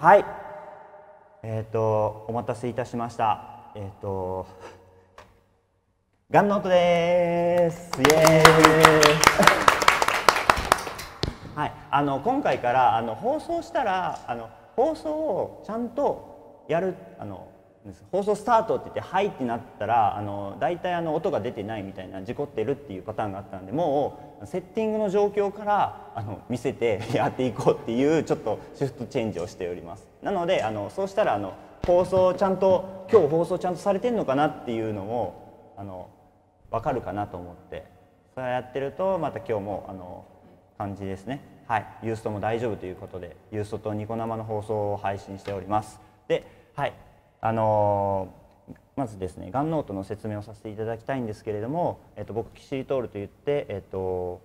はい。えっ、ー、とお待たせいたしました。えっ、ー、とガンノートです。イエーイ。はい。あの今回からあの放送したらあの放送をちゃんとやるあの放送スタートって言って「はい」ってなったらあの大体あの音が出てないみたいな事故ってるっていうパターンがあったんでもうセッティングの状況からあの見せて やっていこうっていうちょっとシフトチェンジをしておりますなのであのそうしたらあの放送ちゃんと今日放送ちゃんとされてんのかなっていうのもあの分かるかなと思ってそれやってるとまた今日もあの感じですねはいユーストも大丈夫ということでユーストとニコ生の放送を配信しておりますではいあのまずですねガンノートの説明をさせていただきたいんですけれども、えっと、僕キシリトールといって、えっと、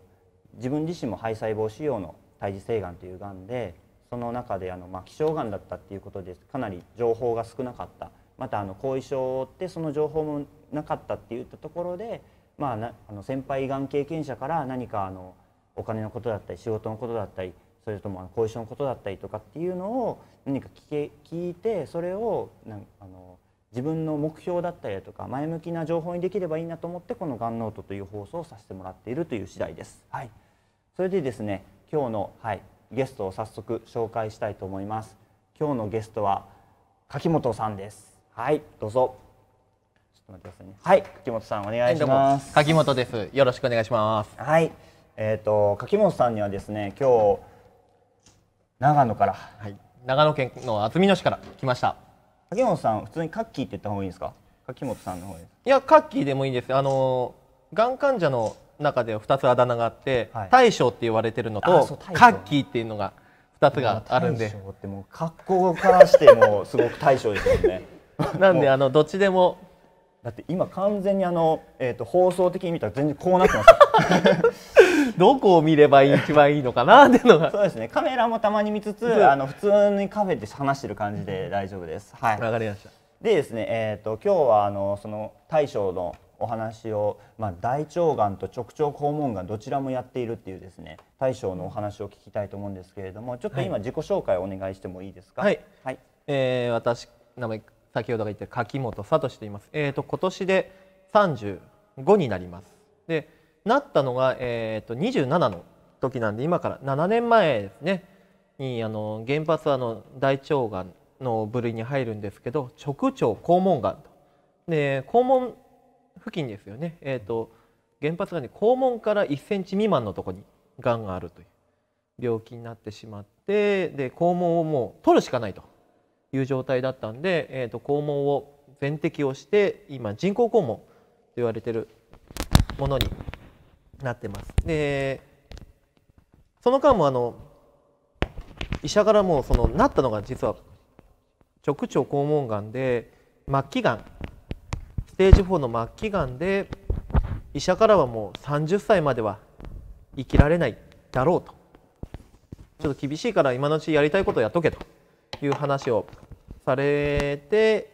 自分自身も肺細胞腫瘍の胎児性がんというがんでその中であの、まあ、希少がんだったっていうことでかなり情報が少なかったまたあの後遺症を負ってその情報もなかったっていったところで、まあ、なあの先輩がん経験者から何かあのお金のことだったり仕事のことだったりそれとも後遺症のことだったりとかっていうのを何か聞け聞いてそれをなんあの自分の目標だったりとか前向きな情報にできればいいなと思ってこの「ガンノート」という放送をさせてもらっているという次第です。はい、それでですね今日の、はい、ゲストを早速紹介したいと思います。今日のゲストは柿本さんです。はいどうぞ。ちょっと待ってくださいね。はい柿本さんお願いします。柿本です。よろしくお願いします。はいえっ、ー、と柿本さんにはですね今日長野から、はい、長野県の厚見野市から来ました柿本さん普通にカッキーって言った方がいいですか柿本さんの方でいやカッキーでもいいですあのがん患者の中では2つあだ名があって、はい、大将って言われてるのとカッキーっていうのが2つがあるんで大将ってもう格好からしてもすごく大将ですよね なんであのどっちでもだって今完全にあの、えーと放送的に見たら全然こうなってます どこを見れば一番いいのかなっていうのがそうですねカメラもたまに見つつあの普通にカフェで話してる感じで大丈夫ですはいわかりましたでですねえっ、ー、と今日はあのその大将のお話を、まあ、大腸がんと直腸肛門がんどちらもやっているっていうですね大将のお話を聞きたいと思うんですけれどもちょっと今自己紹介をお願いしてもいいですかはい、はい、えー、私名前先ほど言った柿本聡と言いますえっ、ー、と今年で35になりますでなったのが、えーと、27の時なんで今から7年前ですねにあの原発はあの大腸がんの部類に入るんですけど直腸肛門がんとで肛門付近ですよね、えーと、原発が、ね、肛門から1センチ未満のとこにがんがあるという病気になってしまってで肛門をもう取るしかないという状態だったんで、えーと、と肛門を全摘をして今人工肛門と言われてるものになってます。でその間もあの医者からもうそのなったのが実は直腸肛門がんで末期がんステージ4の末期がんで医者からはもう30歳までは生きられないだろうとちょっと厳しいから今のうちやりたいことをやっとけという話をされて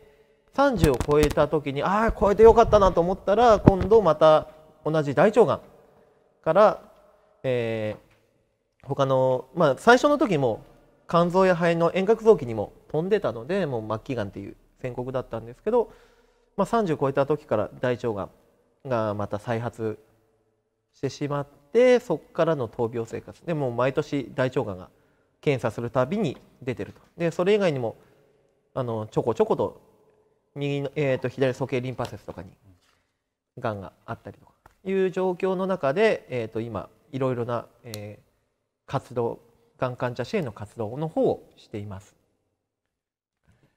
30を超えた時にああ超えてよかったなと思ったら今度また同じ大腸がんから、えー、他の、まあ、最初の時も肝臓や肺の遠隔臓器にも飛んでたのでもう末期がんっていう宣告だったんですけど、まあ、30超えた時から大腸がんがまた再発してしまってそこからの闘病生活でもう毎年大腸がんが検査するたびに出てるとでそれ以外にもあのちょこちょこと右の、えーと、と左鼠径リンパ節とかにがんがあったりとかいう状況の中で、えー、と今いろいろな、えー、活動がん患者支援の活動の方をしています。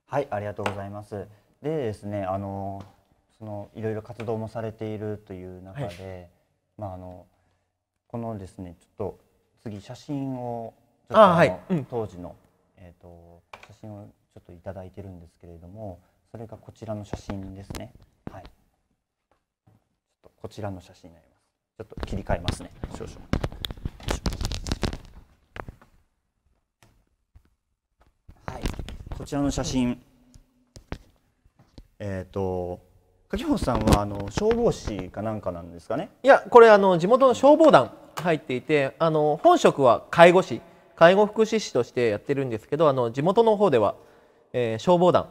はいありがとうございますでですねあのそのいろいろ活動もされているという中で、はい、まああのこのですねちょっと次写真をちょっとはい、うん、当時の、えーと、と写真をちょっと頂いてるんですけれどもそれがこちらの写真ですね。はいこちらの写真になりますちょっと切り替えますね少々はいこちらの写真えっ、ー、と柿本さんはあの消防士かなんかなんですかねいやこれあの地元の消防団入っていてあの本職は介護士介護福祉士としてやってるんですけどあの地元の方では、えー、消防団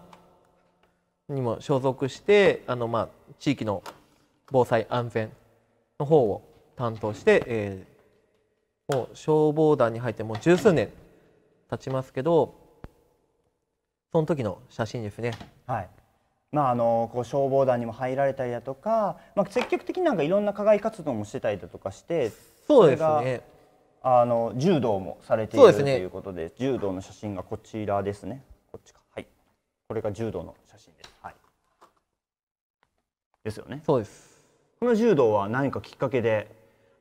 にも所属してあの、まあ、地域の防災安全の方を担当して、えー、もう消防団に入ってもう十数年経ちますけどその時の写真ですね。はいまあ、あのこう消防団にも入られたりだとか、まあ、積極的になんかいろんな課外活動もしてたりだとかしてそうですねあの柔道もされている、ね、ということで柔道の写真がこちらですねこっちかはいこれが柔道の写真です、はい、ですよねそうですこの柔道は何かきっかけで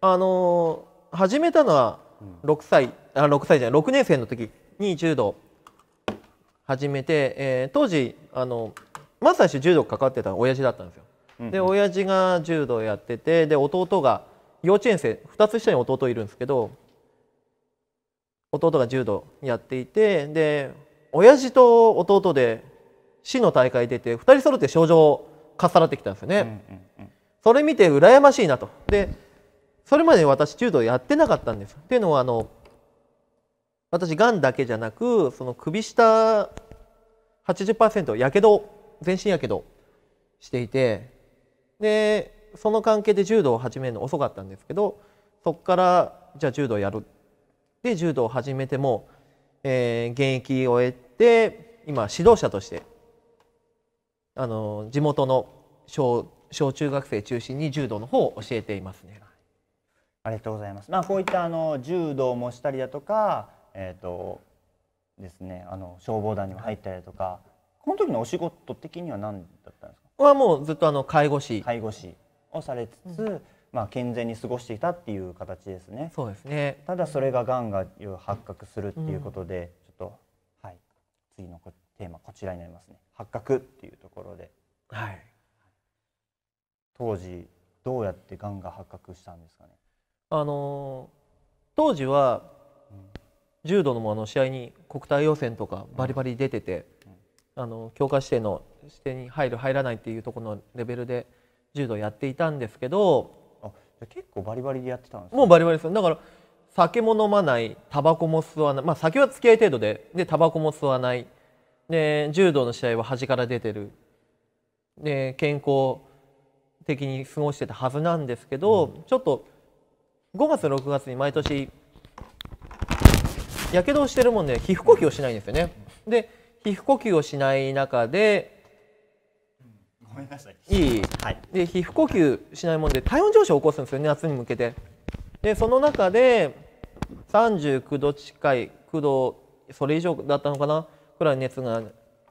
あのー、始めたのは6歳、あ6歳じゃない6年生の時に柔道始めて、えー、当時あのまず最初柔道関わってたの親父だったんですよ。うんうん、で親父が柔道やっててで弟が幼稚園生2つ下に弟いるんですけど弟が柔道やっていてで親父と弟で市の大会出て2人揃って賞状をかっさらってきたんですよね。うんうんうんそれ見て羨ましいなと。で、それまで私柔道やってなかったんです。っていうのは、あの、私、がんだけじゃなく、その首下80%、やけど、全身やけどしていて、で、その関係で柔道を始めるの遅かったんですけど、そこから、じゃあ柔道やる。で、柔道を始めても、えー、現役を終えて、今、指導者として、あの、地元の小小中学生中心に柔道の方を教えていますね。ありがとうございます。まあこういったあの柔道もしたりだとか、えっ、ー、とですね、あの消防団にも入ったりだとか、この時のお仕事的には何だったんですか。はもうずっとあの介護士。介護士をされつつ、うん、まあ健全に過ごしていたっていう形ですね。そうですね。ただそれが癌が発覚するっていうことで、うん、ちょっとはい次のテーマこちらになりますね。発覚っていうところで。はい。当時どうやってがんが発覚したんですかねあの当時は、柔道のあの試合に国体予選とかバリバリ出てて、あの強化指定の指定に入る入らないっていうところのレベルで柔道やっていたんですけどあ結構バリバリでやってたんです、ね、もうバリバリですだから酒も飲まないタバコも吸わない、まあ、酒は付き合い程度ででタバコも吸わないで柔道の試合は端から出てるで健康的に過ごしてたはずなんですけど、うん、ちょっと5月6月に毎年やけどをしてるもんで皮膚呼吸をしないんですよね。で皮膚呼吸をしない中でごめんなさい。いい。はい、で皮膚呼吸しないもんで体温上昇を起こすんですよね夏に向けて。でその中で39度近い9度それ以上だったのかなくらい熱が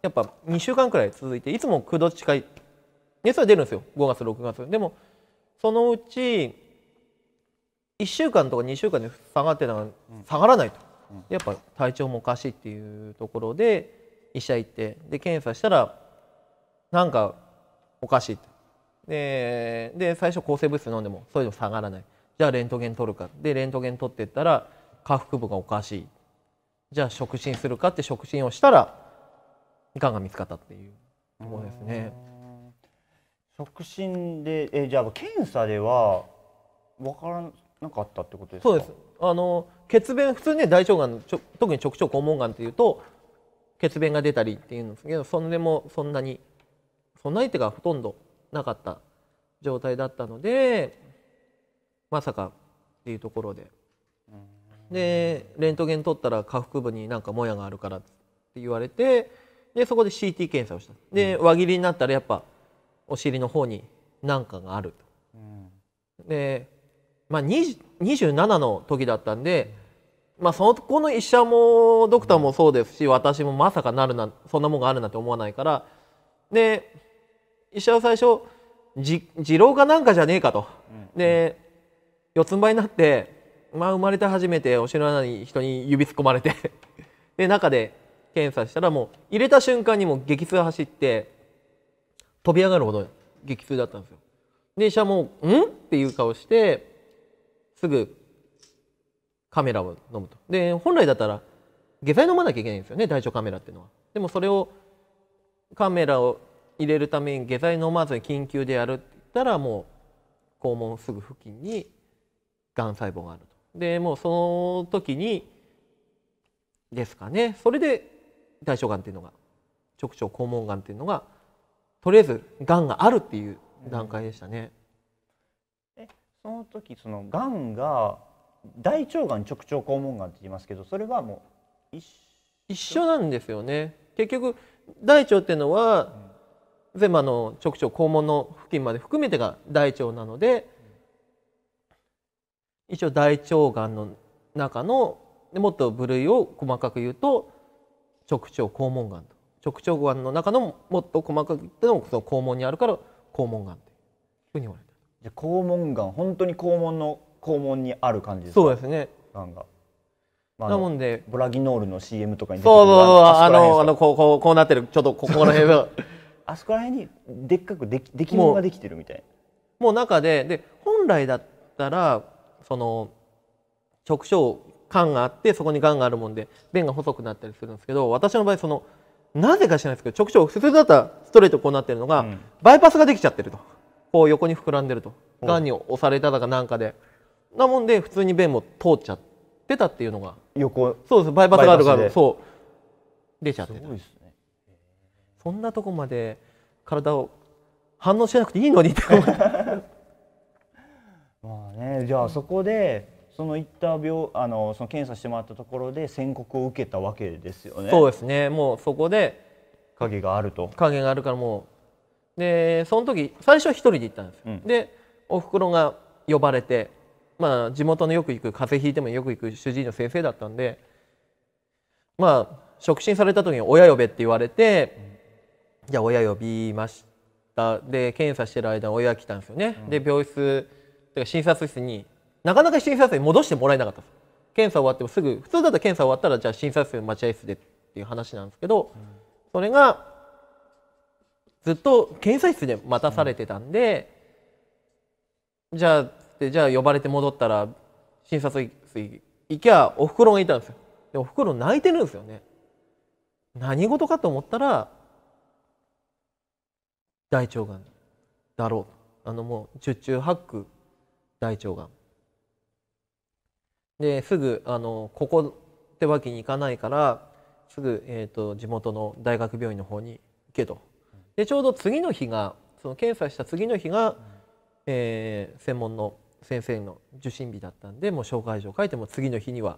やっぱ2週間くらい続いていつも9度近い熱は出るんですよ5月6月でもそのうち1週間とか2週間で下がってたら下がらないと、やっぱ体調もおかしいっていうところで医者行ってで検査したらなんかおかしいでで最初抗生物質飲んでもそれでも下がらないじゃあレントゲン取るかでレントゲン取ってったら下腹部がおかしいじゃあ触診するかって触診をしたらがんが見つかったっていうところですね。触診でえじゃあ検査では分からなかったってことですかそうですあの血便普通ね大腸がんちょ特に直腸肛門がんっていうと血便が出たりっていうんですけどそんでもそんなにそんなにってかほとんどなかった状態だったのでまさかっていうところで。うん、でレントゲン取ったら下腹部になんかもやがあるからって言われてでそこで CT 検査をしたで輪切りになったらやっぱお尻の方に何かがあるうん、で、まあ、27の時だったんで、まあ、そのの医者もドクターもそうですし私もまさかなるなそんなもんがあるなんて思わないからで医者は最初じ「次郎かなんかじゃねえかと」うん、で四つん這いになって、まあ、生まれて初めてお尻の穴に人に指突っ込まれてで中で検査したらもう入れた瞬間にも激痛走って飛び上がるほど激痛だったんですよで医者も「ん?」っていう顔してすぐカメラを飲むとで本来だったら下剤飲まなきゃいけないんですよね大腸カメラっていうのはでもそれをカメラを入れるために下剤飲まずに緊急でやるって言ったらもう肛門すぐ付近にがん細胞があるとでもうその時にですかねそれで大腸がんっていうのが直腸肛門がんっていうのがとりあえずがんがあるっていう段階でしたね。うん、えその時そのがんが大腸がん直腸肛門がんって言いますけどそれはもう一一緒なんですよね。結局大腸っていうのは、うん、全部あの直腸肛門の付近まで含めてが大腸なので、うん、一応大腸がんの中のもっと部類を細かく言うと直腸肛門がんと。直腸がんの中のもっと細かくてのその肛門にあるから肛門がんっていうふうに言われてじゃ肛門がん本当に肛門の肛門にある感じですかそうですねがんが、まあ、なもんでブラギノールの CM とかに出てるそうそうそうあのあのこうこうこうなってるちょっとここら辺が あそこら辺にでっかくできできもができてるみたいなもう中でで本来だったらその直腸管があってそこにがんがあるもんで便が細くなったりするんですけど私の場合そのなぜか知らないですけど直腸くちょく普通だったらストレートこうなってるのが、うん、バイパスができちゃってるとこう横に膨らんでるとがんに押されただかなんかでなもんで普通に便も通っちゃってたっていうのが横そうですバイパスがあるからそう出ちゃってた、ね、そんなとこまで体を反応しなくていいのにって まあねじゃあそこでその行った病あのその検査してもらったところで宣告を受けたわけですよね。そうですねもうそこで影があると影があるからもうでその時最初は一人で行ったんですよ、うん、でおふくろが呼ばれてまあ地元のよく行く風邪ひいてもよく行く主治医の先生だったんでまあ触診された時に親呼べって言われて、うん、じゃあ親呼びましたで検査してる間親来たんですよね、うん、で病室診察室になかなか診察室に戻してもらえなかったです検査終わってもすぐ普通だったら検査終わったらじゃあ診察室の待合室でっていう話なんですけど、うん、それがずっと検査室で待たされてたんで、うん、じゃあでじゃあ呼ばれて戻ったら診察室行きゃおふくろがいたんですよでおふくろ泣いてるんですよね何事かと思ったら大腸がんだろうあのもう十中八九大腸がんですぐあのここってわけにいかないからすぐ、えーと、地元の大学病院の方に行けとでちょうど次の日がその検査した次の日が、えー、専門の先生の受診日だったんでもう紹介状書いても次の日には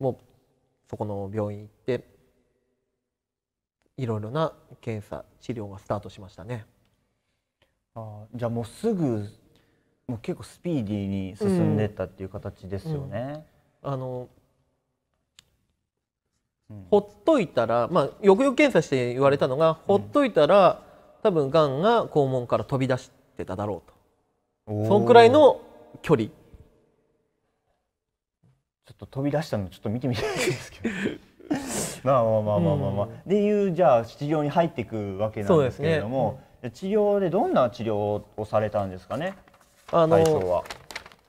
もうそこの病院行っていろいろな検査治療がスタートしましたね。あじゃあもうすぐもう結構スピーディーに進んでったっていう形ですよね。うんうん、あのほっといたら、まあ、よくよく検査して言われたのが、ほっといたら多分がんが肛門から飛び出してただろうとそのくらいの距離ちょっと飛び出したのちょっと見てみたいですけど まあまあまあまあまあまあ、うん、でいうじゃあ治療に入っていくわけなんですけれども、ね治療でどんな治療をされたんですかねあの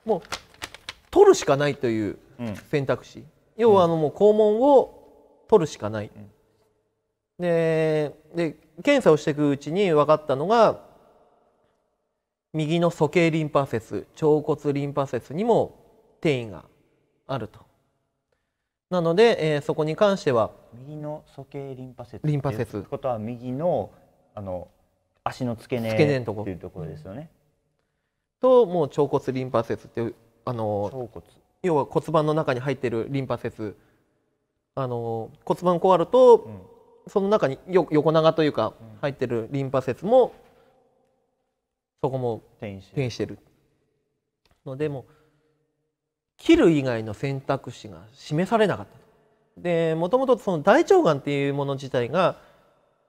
もう取るしかないという選択肢、うん、要はあのもう肛門を取るしかない、うん、でで検査をしていくうちに分かったのが右の鼠径リンパ節腸骨リンパ節にも転移があるとなので、えー、そこに関しては右の鼠径リンパ節リンパ節ってことは右のあの足の付け根付け根のところっていうところですよね、うんともう腸骨リンパ節っていうあの要は骨盤の中に入ってるリンパ節あの骨盤壊ると、うん、その中によ横長というか入ってるリンパ節もそこも転移してるのでも切る以外の選択肢が示されなかった。でもともとその大腸がんっていうもの自体が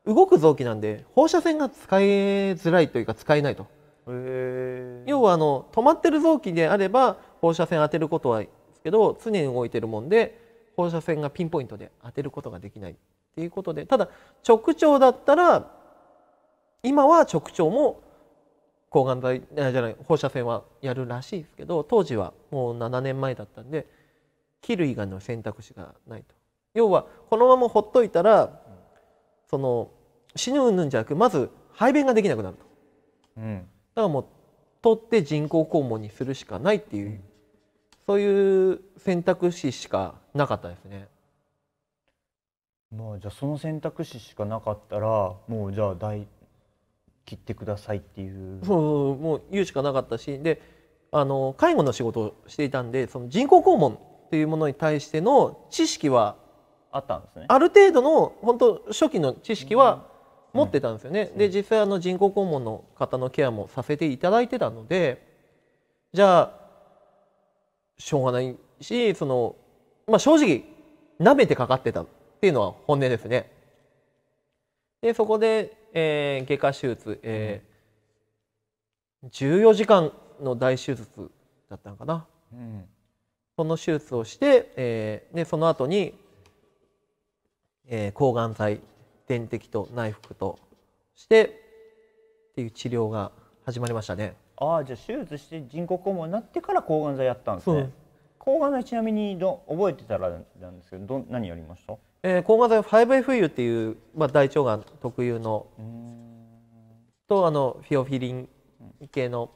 動く臓器なんで放射線が使いづらいというか使えないと。要はあの止まってる臓器であれば放射線当てることはですけど常に動いてるもんで放射線がピンポイントで当てることができないっていうことでただ直腸だったら今は直腸も抗がん剤じゃない放射線はやるらしいですけど当時はもう7年前だったんで切る以外の選択肢がないと。要はこのままほっといたらその死ぬんぬんじゃなくまず排便ができなくなると。うんからもう取って人工肛門にするしかないっていう、うん、そういう選択肢しかなかったですね。まあじゃあその選択肢しかなかったらもうじゃあ大切ってくださいっていうそうもう言うしかなかったしであの介護の仕事をしていたんでその人工肛門というものに対しての知識はあったんですねある程度の本当初期の知識は持ってたんですよね、うん、で実際あの人工肛門の方のケアもさせていただいてたのでじゃあしょうがないしその、まあ、正直なめてかかってたっていうのは本音ですね。でそこで、えー、外科手術、えー、14時間の大手術だったのかな、うん、その手術をして、えー、でその後に、えー、抗がん剤点滴と内服としてっていう治療が始まりましたねああじゃあ手術して人工肛門になってから抗がん剤やったんですね抗がん剤ちなみにど覚えてたらなんですけどど何やりました、えー、抗がん剤は 5FU っていう、まあ、大腸がん特有のとあのフィオフィリン系の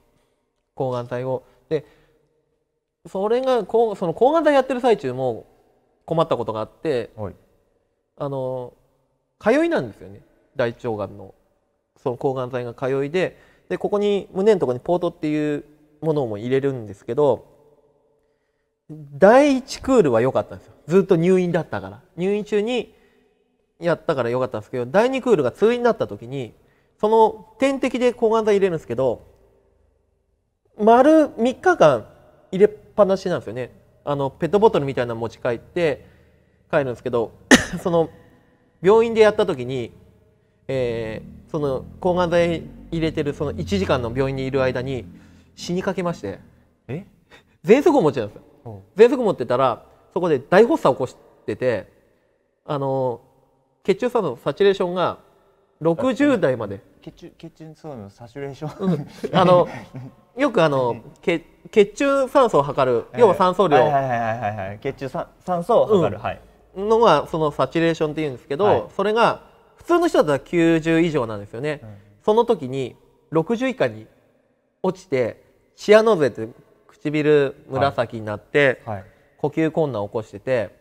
抗がん剤をでそれがこうその抗がん剤やってる最中も困ったことがあって、はい、あの通いなんですよね大腸がんのその抗がん剤が通いででここに胸のとこにポートっていうものも入れるんですけど第1クールは良かったんですよずっと入院だったから入院中にやったから良かったんですけど第2クールが通院になった時にその点滴で抗がん剤入れるんですけど丸3日間入れっぱなしなんですよねあのペットボトルみたいなの持ち帰って帰るんですけど その病院でやった時に、えー、その抗がん剤入れてるその1時間の病院にいる間に死にかけましてえ喘息を持ちゃんですよ喘息持ってたらそこで大発作起こしててあの血中酸素サチュレーションが60代まで血中血中酸素のサチュレーション、うん、あのよくあの 血血中酸素を測る要は酸素量、はいはいはいはい、はい、血中酸酸素を測る、うん、はいのがそのサチュレーションっていうんですけど、はい、それが普通の人だったら90以上なんですよね、うん、その時に60以下に落ちてシアノーゼって唇紫になって、はいはい、呼吸困難を起こしてて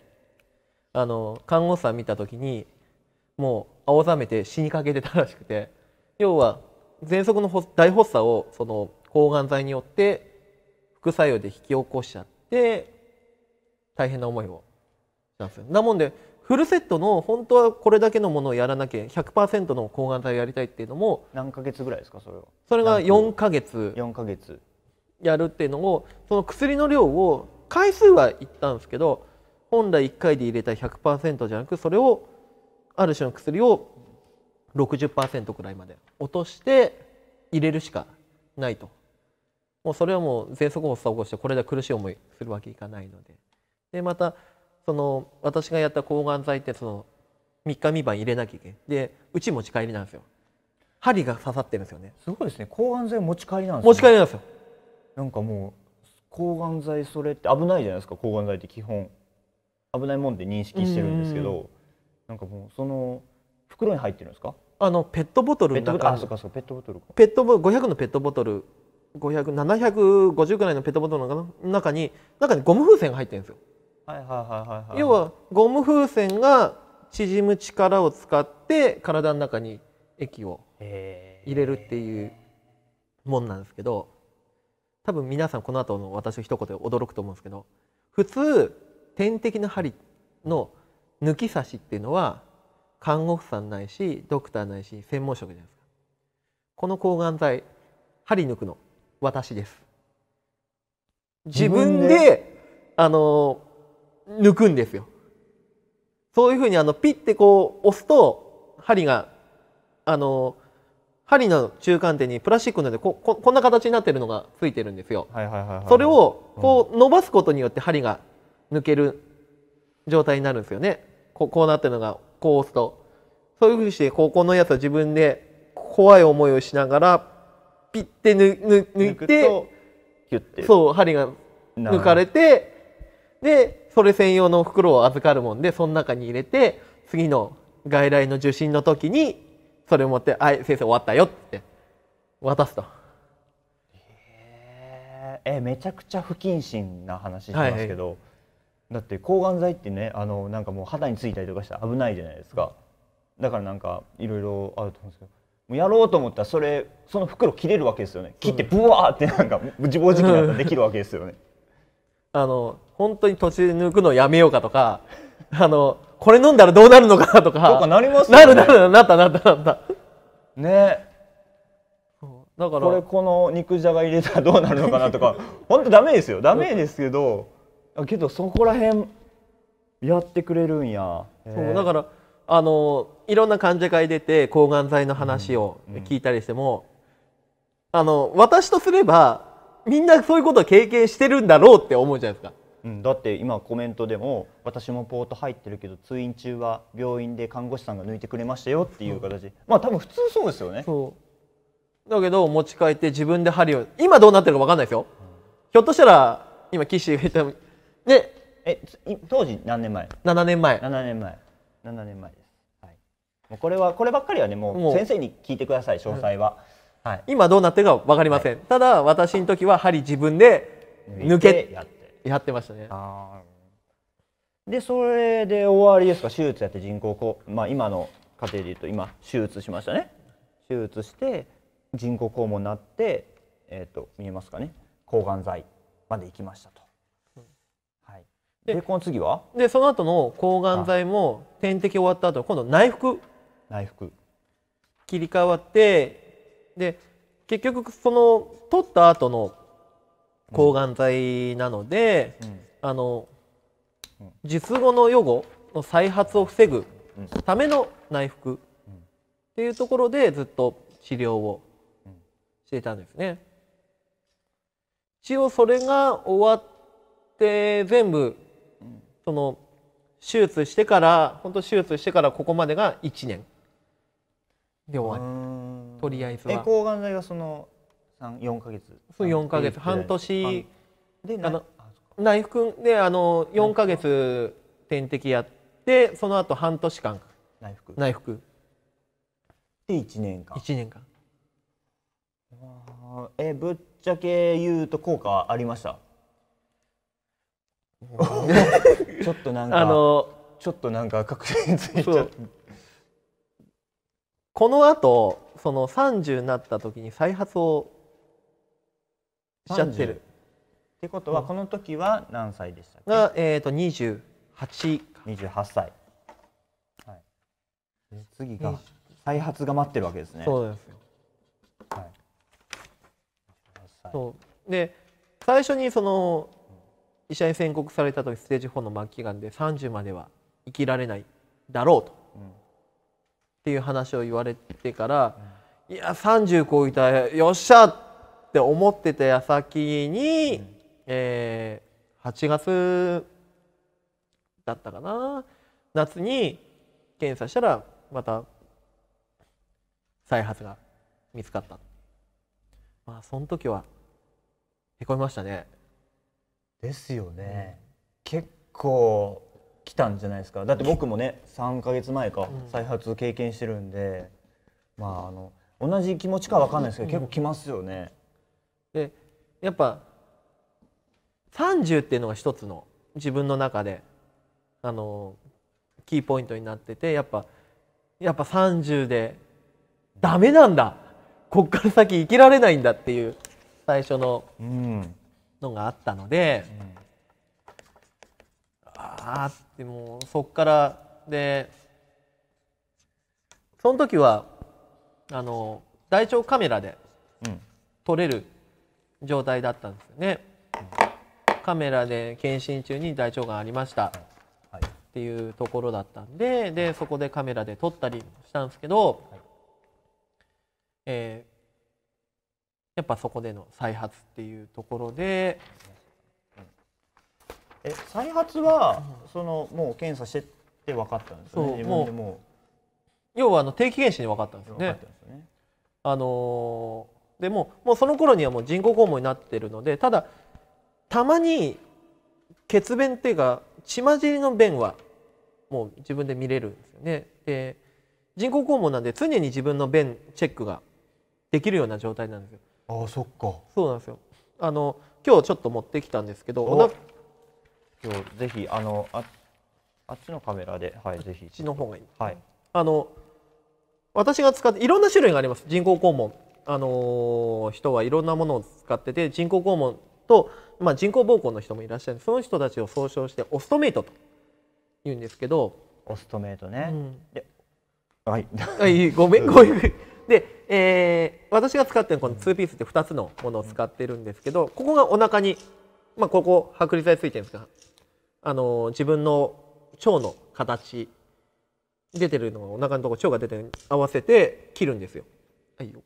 あの看護師さん見た時にもう青ざめて死にかけてたらしくて要は喘息の大発作をその抗がん剤によって副作用で引き起こしちゃって大変な思いをなんですよ。なもんでフルセットの本当はこれだけのものをやらなきゃ100%の抗がん剤をやりたいっていうのも何ヶ月ぐらいですかそれはそれが4ヶ月4ヶ月やるっていうのをその薬の量を回数はいったんですけど本来1回で入れた100%じゃなくそれをある種の薬を60%くらいまで落として入れるしかないともうそれはもう喘息発作を起こしてこれで苦しい思いするわけいかないのででまたその私がやった抗がん剤ってその3日3晩入れなきゃいけないでうち持ち帰りなんですよ針が刺さってるんですよねすごいですね抗がん剤持ち帰りなんです、ね、持ち帰りなんですよなんかもう抗がん剤それって危ないじゃないですか抗がん剤って基本危ないもんで認識してるんですけどなんかもうその袋に入ってるんですかあのペットボトルの中ペットボトルペットボ500のペットボトル500750くらいのペットボトルの中に中にゴム風船が入ってるんですよ要はゴム風船が縮む力を使って体の中に液を入れるっていうもんなんですけど多分皆さんこの後の私の一言で驚くと思うんですけど普通点滴の針の抜き差しっていうのは看護婦さんないしドクターないし専門職じゃないですかこの抗がん剤針抜くの私です自分であの抜くんですよ。そういうふうにあのピッてこう押すと針があの針の中間点にプラスチックのでこここんな形になってるのがついてるんですよ。それをこう伸ばすことによって針が抜ける状態になるんですよね。こうなってるのがこう押すと。そういうふうにしてここのやつは自分で怖い思いをしながらピッて抜いてそう針が抜かれてでそれ専用の袋を預かるもんでその中に入れて次の外来の受診の時にそれを持って「はい先生終わったよ」って渡すと。えめちゃくちゃ不謹慎な話してますけど、はいはい、だって抗がん剤ってねあのなんかもう肌についたりとかしたら危ないじゃないですかだからなんかいろいろあると思うんですけどもうやろうと思ったらそれその袋切れるわけですよね切ってブワーってなんか自暴自棄なんかできるわけですよね。あの本当に途中で抜くのやめようかとか あのこれ飲んだらどうなるのかなとかかなりますよねなるなるなったなったなったねだからこれこの肉じゃが入れたらどうなるのかなとか 本当ダメですよダメですけどけどそこら辺やってくれるんやそうだからあのいろんな患者会出て抗がん剤の話を聞いたりしても、うんうん、あの私とすればみんなそういうことを経験してるんだろうって思うじゃないですか。うん、だって今コメントでも私もポート入ってるけど通院中は病院で看護師さんが抜いてくれましたよっていう形、うまあ多分普通そうですよねだけど持ち帰って自分で針を今どうなってるか分かんないですよ、うん、ひょっとしたら今岸が言ったでえ当時何年前7年前7年前7年前です、はい、もうこれはこればっかりはねもう先生に聞いてください詳細は。はい、今どうなってるか分かりません、はい、ただ私の時は針自分で抜けやってやってましたねでそれで終わりですか手術やって人工肛、門。まあ、今の過程でいうと今手術しましたね手術して人工肛門になって、えーと、と見えますかね抗がん剤まで行きましたと。はい、でこの次はでその後の抗がん剤も点滴終わった後今度内服内服切り替わってで結局その取った後の抗がん剤なので、うん、あの術後の予後の再発を防ぐための内服っていうところでずっと治療をしていたんですね。一応それが終わって全部その手術してから本当手術してからここまでが1年で終わり。とりあえずは抗がん剤はその三四ヶ月そう四ヶ月半年であの内服であの四ヶ月点滴やってその後半年間内服内服で一年間一年間えぶっちゃけ言うと効果はありました ちょっとなんかあのちょっとなんか確信ついちゃってこの後その30になった時に再発をしちゃってる。ってことは、この時は何歳でしたっけが、えーと、と 28, 28歳、はい、次が再発が待ってるわけですねそうですよ、はい、そうで最初にその医者に宣告された時ステージ4の末期がんで30までは生きられないだろうとっていう話を言われてからいや30超えたよっしゃって思ってた矢先に、うん、えー、8月だったかな夏に検査したらまた再発が見つかったまあその時はへこみましたねですよね、うん、結構来たんじゃないですかだって僕もね3か月前か再発経験してるんで、まああの同じ気持ちか分かんないですけど、結構来ますよね。でやっぱ30っていうのが一つの自分の中であのキーポイントになっててやっぱやっぱ30でダメなんだこっから先生きられないんだっていう最初ののがあったので、うんあってもうそっからでその時はあの大腸カメラで撮れる状態だったんですよね、うん、カメラで検診中に大腸がんありましたっていうところだったんででそこでカメラで撮ったりしたんですけど、はい、えー、やっぱそこでの再発っていうところで。え再発は、そのもう検査してって分かったんですよねもうもう要はあの定期検診で分かったんですよね。よねあのー、でももうその頃にはもう人工肛門になってるのでただたまに血便っていうか血混じりの便はもう自分で見れるんですよね。で人工肛門なんで常に自分の便チェックができるような状態なんですよ。ああそっか。そうなんですよ。あの今日ちょっと持ってきたんですけどお今日ぜひあのああっちのカメラではいぜひ。ちの方がいい。はい。あの私が使っていろんな種類があります。人工肛門あの人はいろんなものを使ってて人工肛門とまあ人工膀胱の人もいらっしゃる。その人たちを総称してオストメイトと言うんですけど。オストメイトね。うん、で、はい。はい、ごめんごめん。で、えー、私が使ってるこのツーピースって2つのものを使ってるんですけどここがお腹にまあここ剥離剤ついてるんですがあの自分の腸の形出てるのお腹のとこ腸が出てる合わせて切るんですよ。はいよ。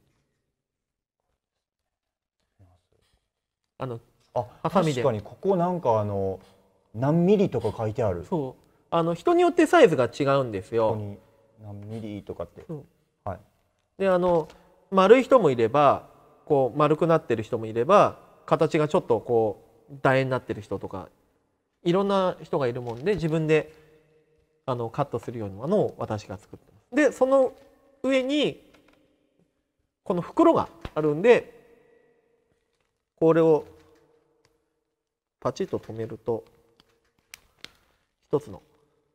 あのあハサミで確かにここなんかあの何ミリとか書いてある。そうあの人によってサイズが違うんですよ。ここに何ミリとかって。はい。であの丸い人もいればこう丸くなってる人もいれば形がちょっとこう楕円になってる人とかいろんな人がいるもんで自分であのカットするようなのを私が作ってますでその上にこの袋があるんでこれをパチッと止めると一つの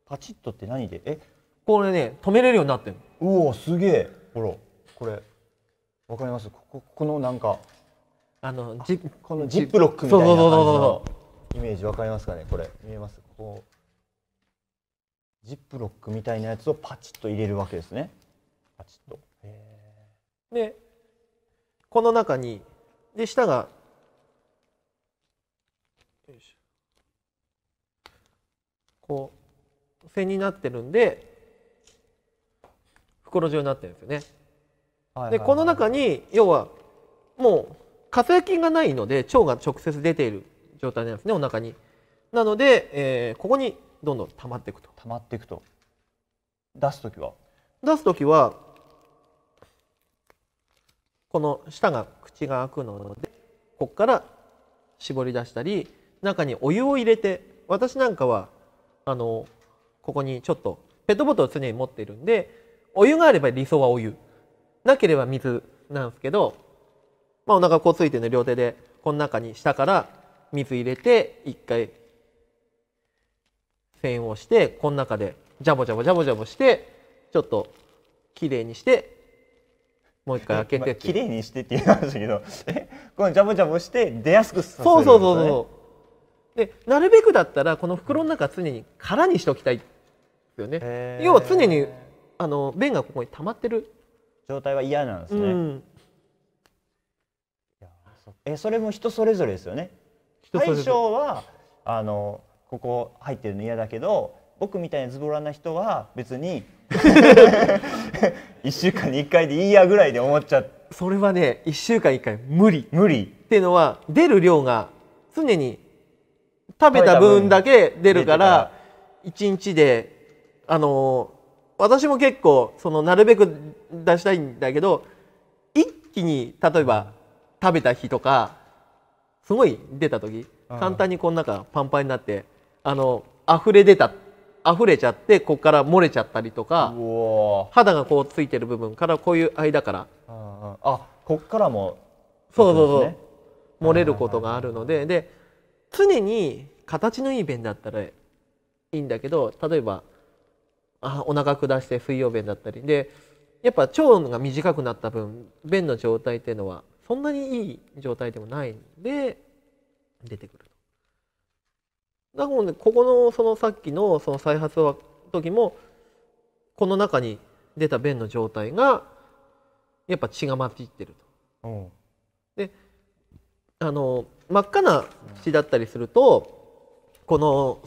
パチッとって何でえこれね止めれるようになってるうおすげえほらこれわかりますこここのなんかあのジこのジップロックみたいな感じのイメージ分かりますかねこれ見えますこうジップロックみたいなやつをパチッと入れるわけですねパチッとでこの中にで下がこう線になってるんで袋状になってるんですよね、はいはいはい、でこの中に要はもう化成菌がないので腸が直接出ている状態なんですねお腹になので、えー、ここにどんどん溜まっていくと溜まっていくと出す時は出す時はこの舌が口が開くのでここから絞り出したり中にお湯を入れて私なんかはあのここにちょっとペットボトルを常に持っているんでお湯があれば理想はお湯なければ水なんですけど、まあ、お腹こうついてる両手でこの中に下から水入れて一回栓をしてこの中でジャボジャボジャボジャボしてちょっときれいにしてもう一回開けてきれいにしてって言いましたけどえこのジャボジャボして出やすくさせるんです、ね、そうそうそうそうでなるべくだったらこの袋の中常に空にしておきたいですよね要は常にあの便がここに溜まってる状態は嫌なんですね、うん、えそれも人それぞれですよね大将はあのここ入ってるの嫌だけど僕みたいなズボラな人は別に1 週間に1回でいいやぐらいで思っちゃって。それはね1週間1回無理無理っていうのは出る量が常に食べた分だけ出るから1日であの私も結構そのなるべく出したいんだけど一気に例えば食べた日とかすごい出た時簡単にこの中パンパンになってあの溢れ出た溢れちゃってここから漏れちゃったりとか肌がこうついてる部分からこういう間からあこっからも、そうそうそう漏れることがあるのでで常に形のいい便だったらいいんだけど例えばあお腹下して水曜便だったりでやっぱ腸が短くなった分便の状態っていうのはそんなにいい状態でもないんで出てくると。だからここのそのさっきのその再発の時もこの中に出た便の状態がやっぱ血が混じってると。であの真っ赤な血だったりするとこの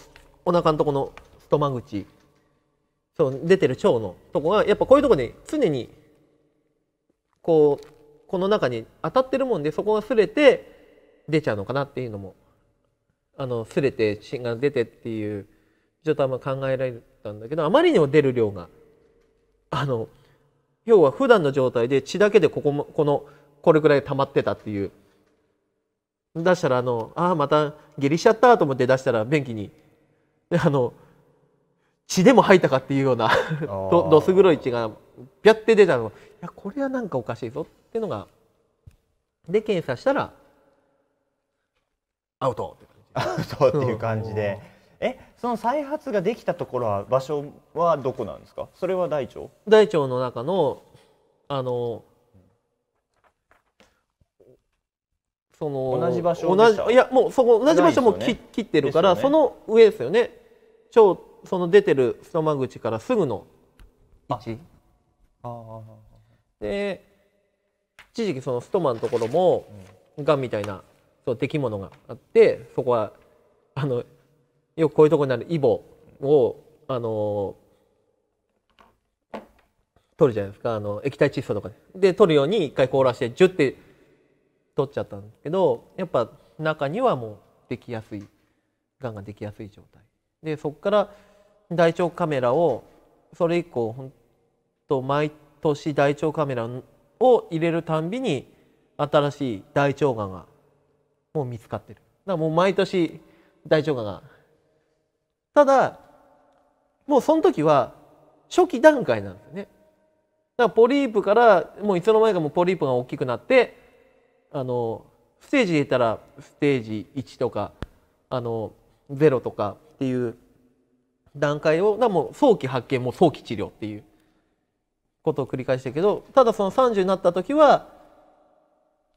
お腹のとこのストマ口そう出てる腸のとこがやっぱこういうとこに常にこうこの中に当たってるもんでそこがすれて出ちゃうのかなっていうのもあのすれて芯が出てっていう状態も考えられたんだけどあまりにも出る量があの要は普段の状態で血だけでここもこのこれくらい溜まってたっていう出したらあのああまた下痢しちゃったと思って出したら便器にであの血でも吐いたかっていうような どどす黒い血がぴゃって出たのいやこれは何かおかしいぞっていうのがで検査したらアウトアウトっていう感じでえその再発ができたところは場所はどこなんですかそれは大腸大腸の中のあのその同じ場所同じいやもうそこ同じ場所も切,、ね、切ってるから、ね、その上ですよね腸その出てる太間口からすぐの位置で一時期そのストマのところもがんみたいなそうできものがあってそこはあのよくこういうとこになるイボをあの取るじゃないですかあの液体窒素とかで取るように一回凍らしてジュッて取っちゃったんですけどやっぱ中にはもうできやすいがんができやすい状態でそこから大腸カメラをそれ以降本当毎年大腸カメラを入れるたんびに新しい大腸がんがもう見つかってるだからもう毎年大腸がんがただもうその時は初期段階なんですよねだからポリープからもういつの間にかもポリープが大きくなってあのステージで言ったらステージ1とかあの0とかっていう段階をだもう早期発見も早期治療っていうことを繰り返してるけどただその30になった時は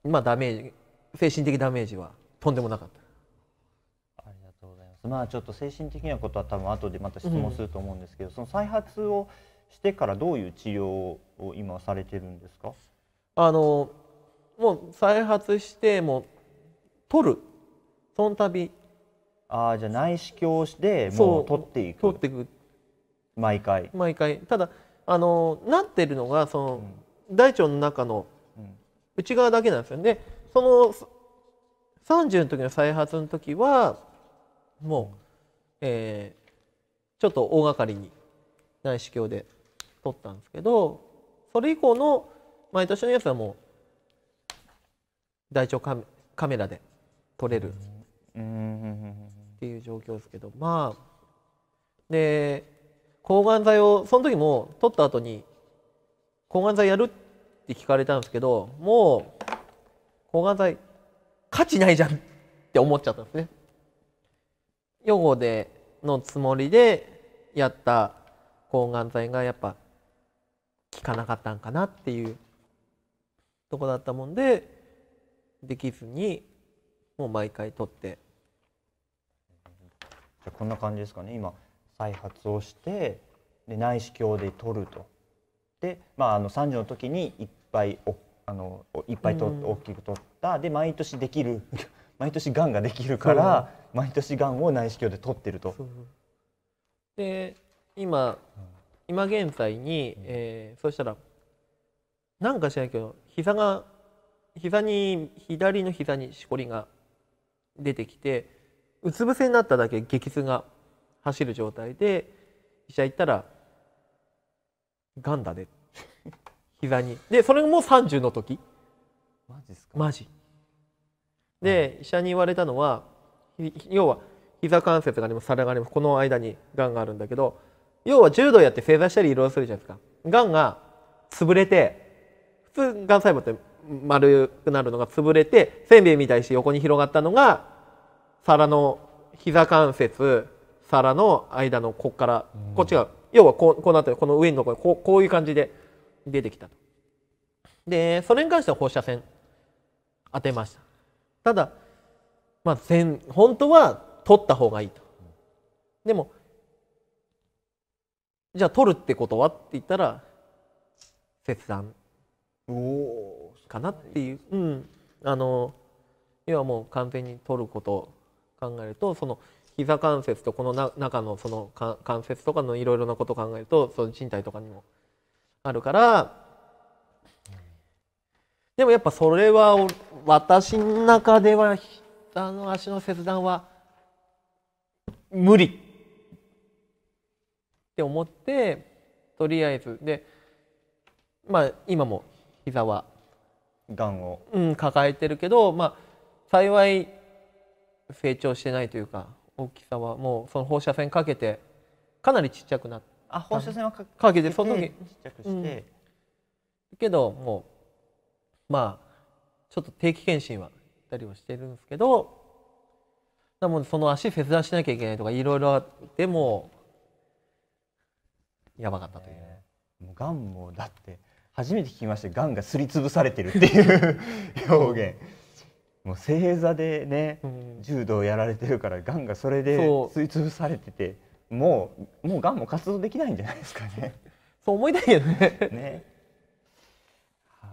まあダメージ精神的ダメージはとんでもなかった。ありがとうございますまあ、ちょっと精神的なことは多分後でまた質問すると思うんですけど、うん、その再発をしてからどういう治療を今されてるんですかあのもう再発しても取るその度ああじゃあ内視鏡してもう取っていく取っていく毎回毎回ただあのなってるのがその、うん、大腸の中の内側だけなんですよねその30の時の再発の時はもう、えー、ちょっと大掛かりに内視鏡で取ったんですけどそれ以降の毎年のやつはもう大腸カメカメラで撮れる。うんうんうんっていう状況ですけどまあで抗がん剤をその時も取った後に抗がん剤やるって聞かれたんですけどもう抗がん剤価値ないじゃんって思っちゃったんですね。予後でのつもりでやった抗がん剤がやっぱ効かなかったんかなっていうとこだったもんでできずにもう毎回取ってこんな感じですかね今再発をしてで内視鏡で取るとで、まあ、あの3時の時にいっぱいおあのいっぱいと、大きく取ったで毎年できる 毎年がんができるから毎年がんを内視鏡で取ってると。で今、今現在に、うえー、そしたらなんか知らないけど膝が膝に左の膝にしこりが出てきてうつ伏せになっただけ激痛が走る状態で医者行ったら「がんだね」膝にでそれも30の時マジですかマジで、うん、医者に言われたのは要は膝関節があります皿がありますこの間にがんがあるんだけど要は柔道やって正座したり移動するじゃないですかがんが潰れて普通がん細胞って丸くなるのが潰れてせんべいみたいし横に広がったのが皿の膝関節皿の間のここから、こっちが要はこうこうなってこの上のところこうこういう感じで出てきたと。でそれに関しては放射線当てました。ただ、まあ、全本当は取った方がいいと。でもじゃあ取るってことはって言ったら切断かなっていう、うん、あの要はもう完全に取ること考えるとその膝関節とこの中のその関節とかのいろいろなことを考えるとその人体とかにもあるからでもやっぱそれは私の中ではあの足の切断は無理って思ってとりあえずでまあ今も膝はがんを、うん、抱えてるけどまあ幸い成長してないというか大きさはもうその放射線かけてかなりちっちゃくなってあ放射線はかかけてその時ちっちゃくして、うん、けどもうまあちょっと定期検診はたりはしてるんですけどなのでその足切断しなきゃいけないとかいろいろあってもやばかったという、ね、もうがんもだって初めて聞きましたがんがすりつぶされてるっていう 表現もう正座でね、うん、柔道やられてるからがんがそれで吸い潰されててもうもうがんも活動できないんじゃないですかね。そう思いたいけどねね。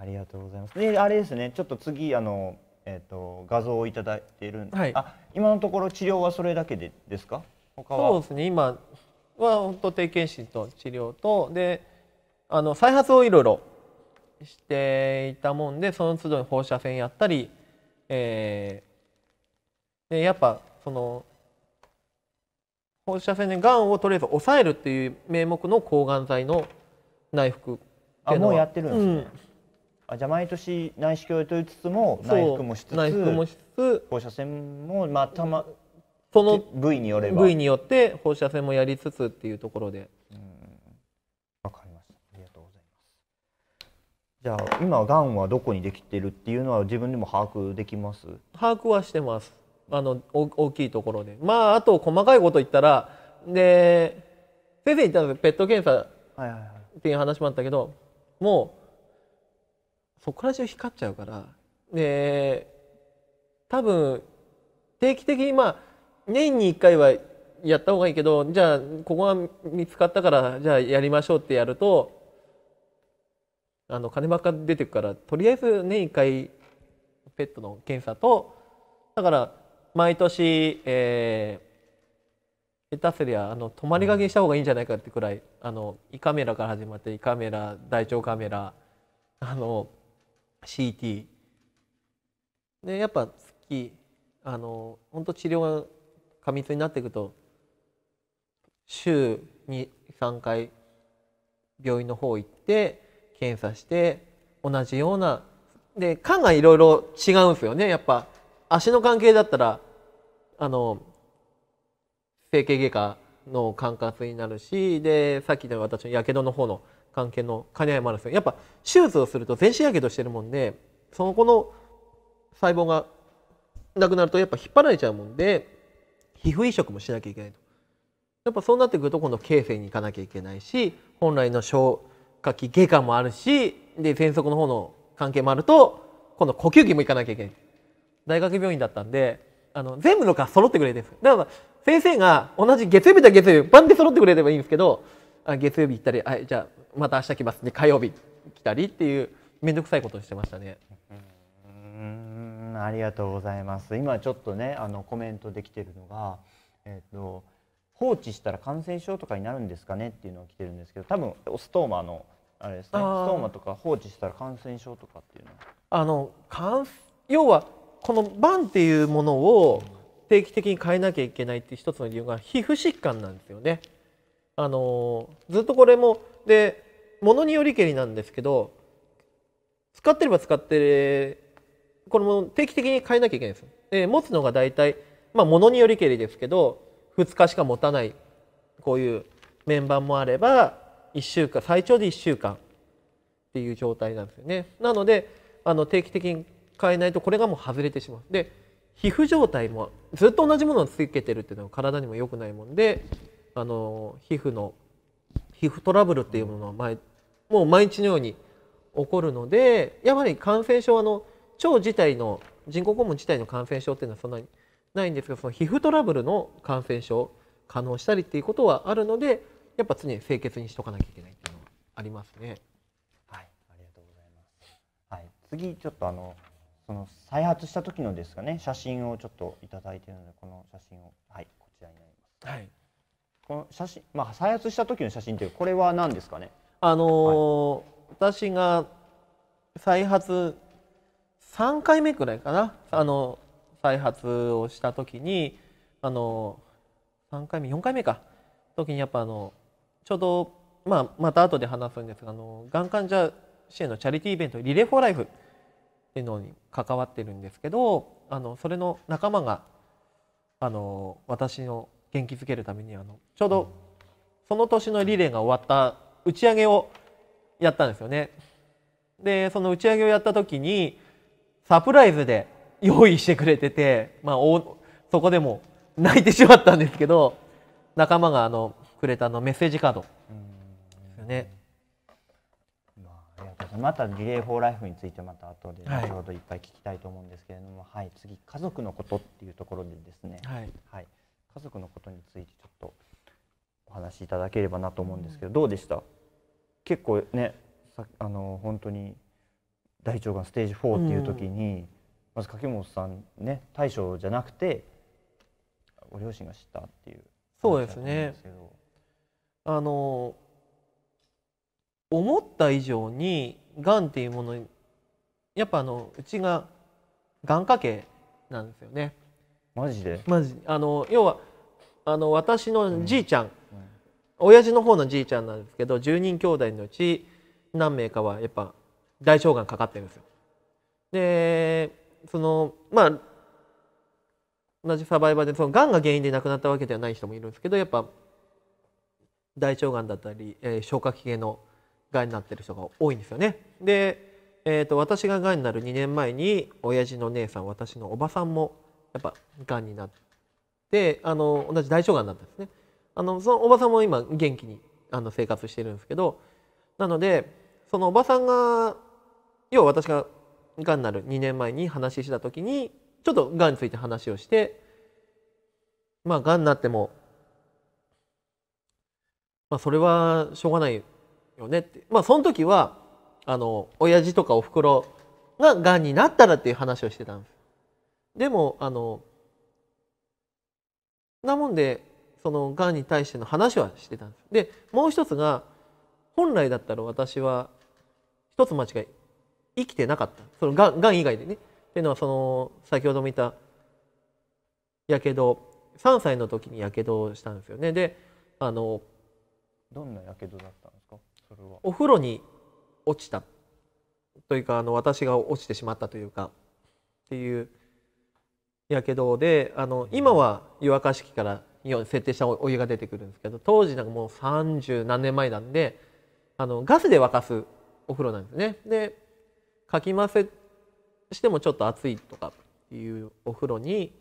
ありがとうございます。であれですねちょっと次あの、えーと、画像をいいてるんで、はい、あ今のところ治療はそれだけでですかそうですね今は本当定型診と治療とであの再発をいろいろしていたもんでその都度放射線やったり。えー、でやっぱその放射線でがんをとりあえず抑えるっていう名目の抗がん剤の内服ってあもうやってるんですね、うん、あじゃあ毎年内視鏡を取りつつも内服もしつつ内服もしつつ放射線もまたまその部位によれば部位によって放射線もやりつつっていうところでじゃあ今がんはどこにできてるっていうのは自分でも把握できます把握はしてますあの大きいところでまああと細かいこと言ったらで先生言ったんですペット検査っていう話もあったけど、もうそこら中光っちゃうからで多分定期的にまあ年に1回はやった方がいいけどじゃあここが見つかったからじゃあやりましょうってやるとあの金ばっか出てくからとりあえず年1回ペットの検査とだから毎年、えー、下手すりゃあの泊まりがけした方がいいんじゃないかってくらいあの胃カメラから始まって胃カメラ大腸カメラあの CT でやっぱ月あの本当治療が過密になっていくと週23回病院の方行って検査して同じようなで感がいろいろ違うんですよねやっぱ足の関係だったらあの整形外科の管轄になるしでさっきの私のやけどの方の関係の兼ね合いもあるんですけどやっぱ手術をすると全身やけどしてるもんでその子の細胞がなくなるとやっぱ引っ張られちゃうもんで皮膚移植もしなきゃいけないと。やっぱそうなってくると今度形成に行かなきゃいけないし本来の小夏季外科もあるしで喘息の方の関係もあると今度呼吸器も行かなきゃいけない大学病院だったんであの全部の科揃ってくれてるんですだから先生が同じ月曜日と月曜日バンで揃ってくれればいいんですけどあ月曜日行ったりあじゃあまた明日来ますで火曜日来たりっていう面倒くさいことをしてましたね。うんありがとうございます今ちょっとねあのコメントできてるのが、えーと放置したら感染症とかになるんですかねっていうのが来てるんですけど多分オストーマのあれですねストーマとか放置したら感染症とかっていうのはあの要はこのバンっていうものを定期的に変えなきゃいけないっていう一つの理由が皮膚疾患なんですよね。あのずっとこれもでものによりけりなんですけど使ってれば使ってこれも定期的に変えなきゃいけないんですよ。で持つのが大体まあ物によりけりですけど2日しか持たないこういう面板もあれば1週間最長で1週間っていう状態なんですよね。なのであの定期的に変えないとこれがもう外れてしまう。で皮膚状態もずっと同じものをつけてるっていうのは体にも良くないもんであの皮膚の皮膚トラブルっていうものは毎もう毎日のように起こるのでやはり感染症あの腸自体の人工肛門自体の感染症っていうのはそんなにないんですがその皮膚トラブルの感染症可能したりっていうことはあるのでやっぱ常に清潔にしとかなきゃいけないっていうのはありますね。はい、ありがとうございます。はい、次ちょっとあのその再発した時のですかね写真をちょっといただいているのでこの写真をはいこちらになります。はい。この写真まあ再発した時の写真というこれは何ですかね。あのーはい、私が再発三回目くらいかなあの再発をした時にあの3回目4回目か時にやっぱあのちょうど、まあ、また後で話すんですがあのがん患者支援のチャリティーイベントリレー・フォー・ライフっていうのに関わってるんですけどあのそれの仲間があの私の元気づけるためにあのちょうどその年のリレーが終わった打ち上げをやったんですよね。でその打ち上げをやった時にサプライズで用意してくれてて、まあ、おそこでも泣いてしまったんですけど仲間があのくれたのメッセージカードですよね。またリレー・フォー・ライフについてまた後で後ほどいっぱい聞きたいと思うんですけれども、はい、はい、次家族のことっていうところでですね、はい、はい、家族のことについてちょっとお話しいただければなと思うんですけど、うん、どうでした結構ねあの本当に大腸がんステージ4っていう時に、まず柿本さんね大将じゃなくてご両親が知ったっていうそうですねあの思った以上にがんっていうものにやっぱあのうちががん家系なんですよねマジでマジあの要はあの私のじいちゃん、うんうん、親父の方のじいちゃんなんですけど10人兄弟のうち何名かはやっぱ大腸がんかかってるんですよでそのまあ同じサバイバーでそのがんが原因で亡くなったわけではない人もいるんですけどやっぱ大腸がんだったり、えー、消化器系のがんになってる人が多いんですよね。で、えーと、私ががんになる2年前に親父の姉さん私のおばさんもやっぱがんになってあの同じ大腸がんだったんですね。あのそのおばさんも今元気にあの生活してるんですけどなのでそのおばさんが要は私ががんになる2年前に話した時にちょっとがんについて話をしてまあがんになっても、まあ、それはしょうがないよねってまあその時はあの親父とかおふくろががんになったらっていう話をしてたんです。でもあのなもんでそのがんに対しての話はしてたんです。でもう一つが本来だったら私は一つ間違い生きてなかったそのがん以外でねっていうのはその先ほども言ったやけど3歳の時にやけどをしたんですよねであのどんなやけどだったんですかそれはお風呂に落ちたというかあの私が落ちてしまったというかっていうやけどであの今は湯沸かし器から設定したお湯が出てくるんですけど当時なんかもう三十何年前なんであのガスで沸かすお風呂なんですね。でかき混ぜしてもちょっと暑いとかっていうお風呂に、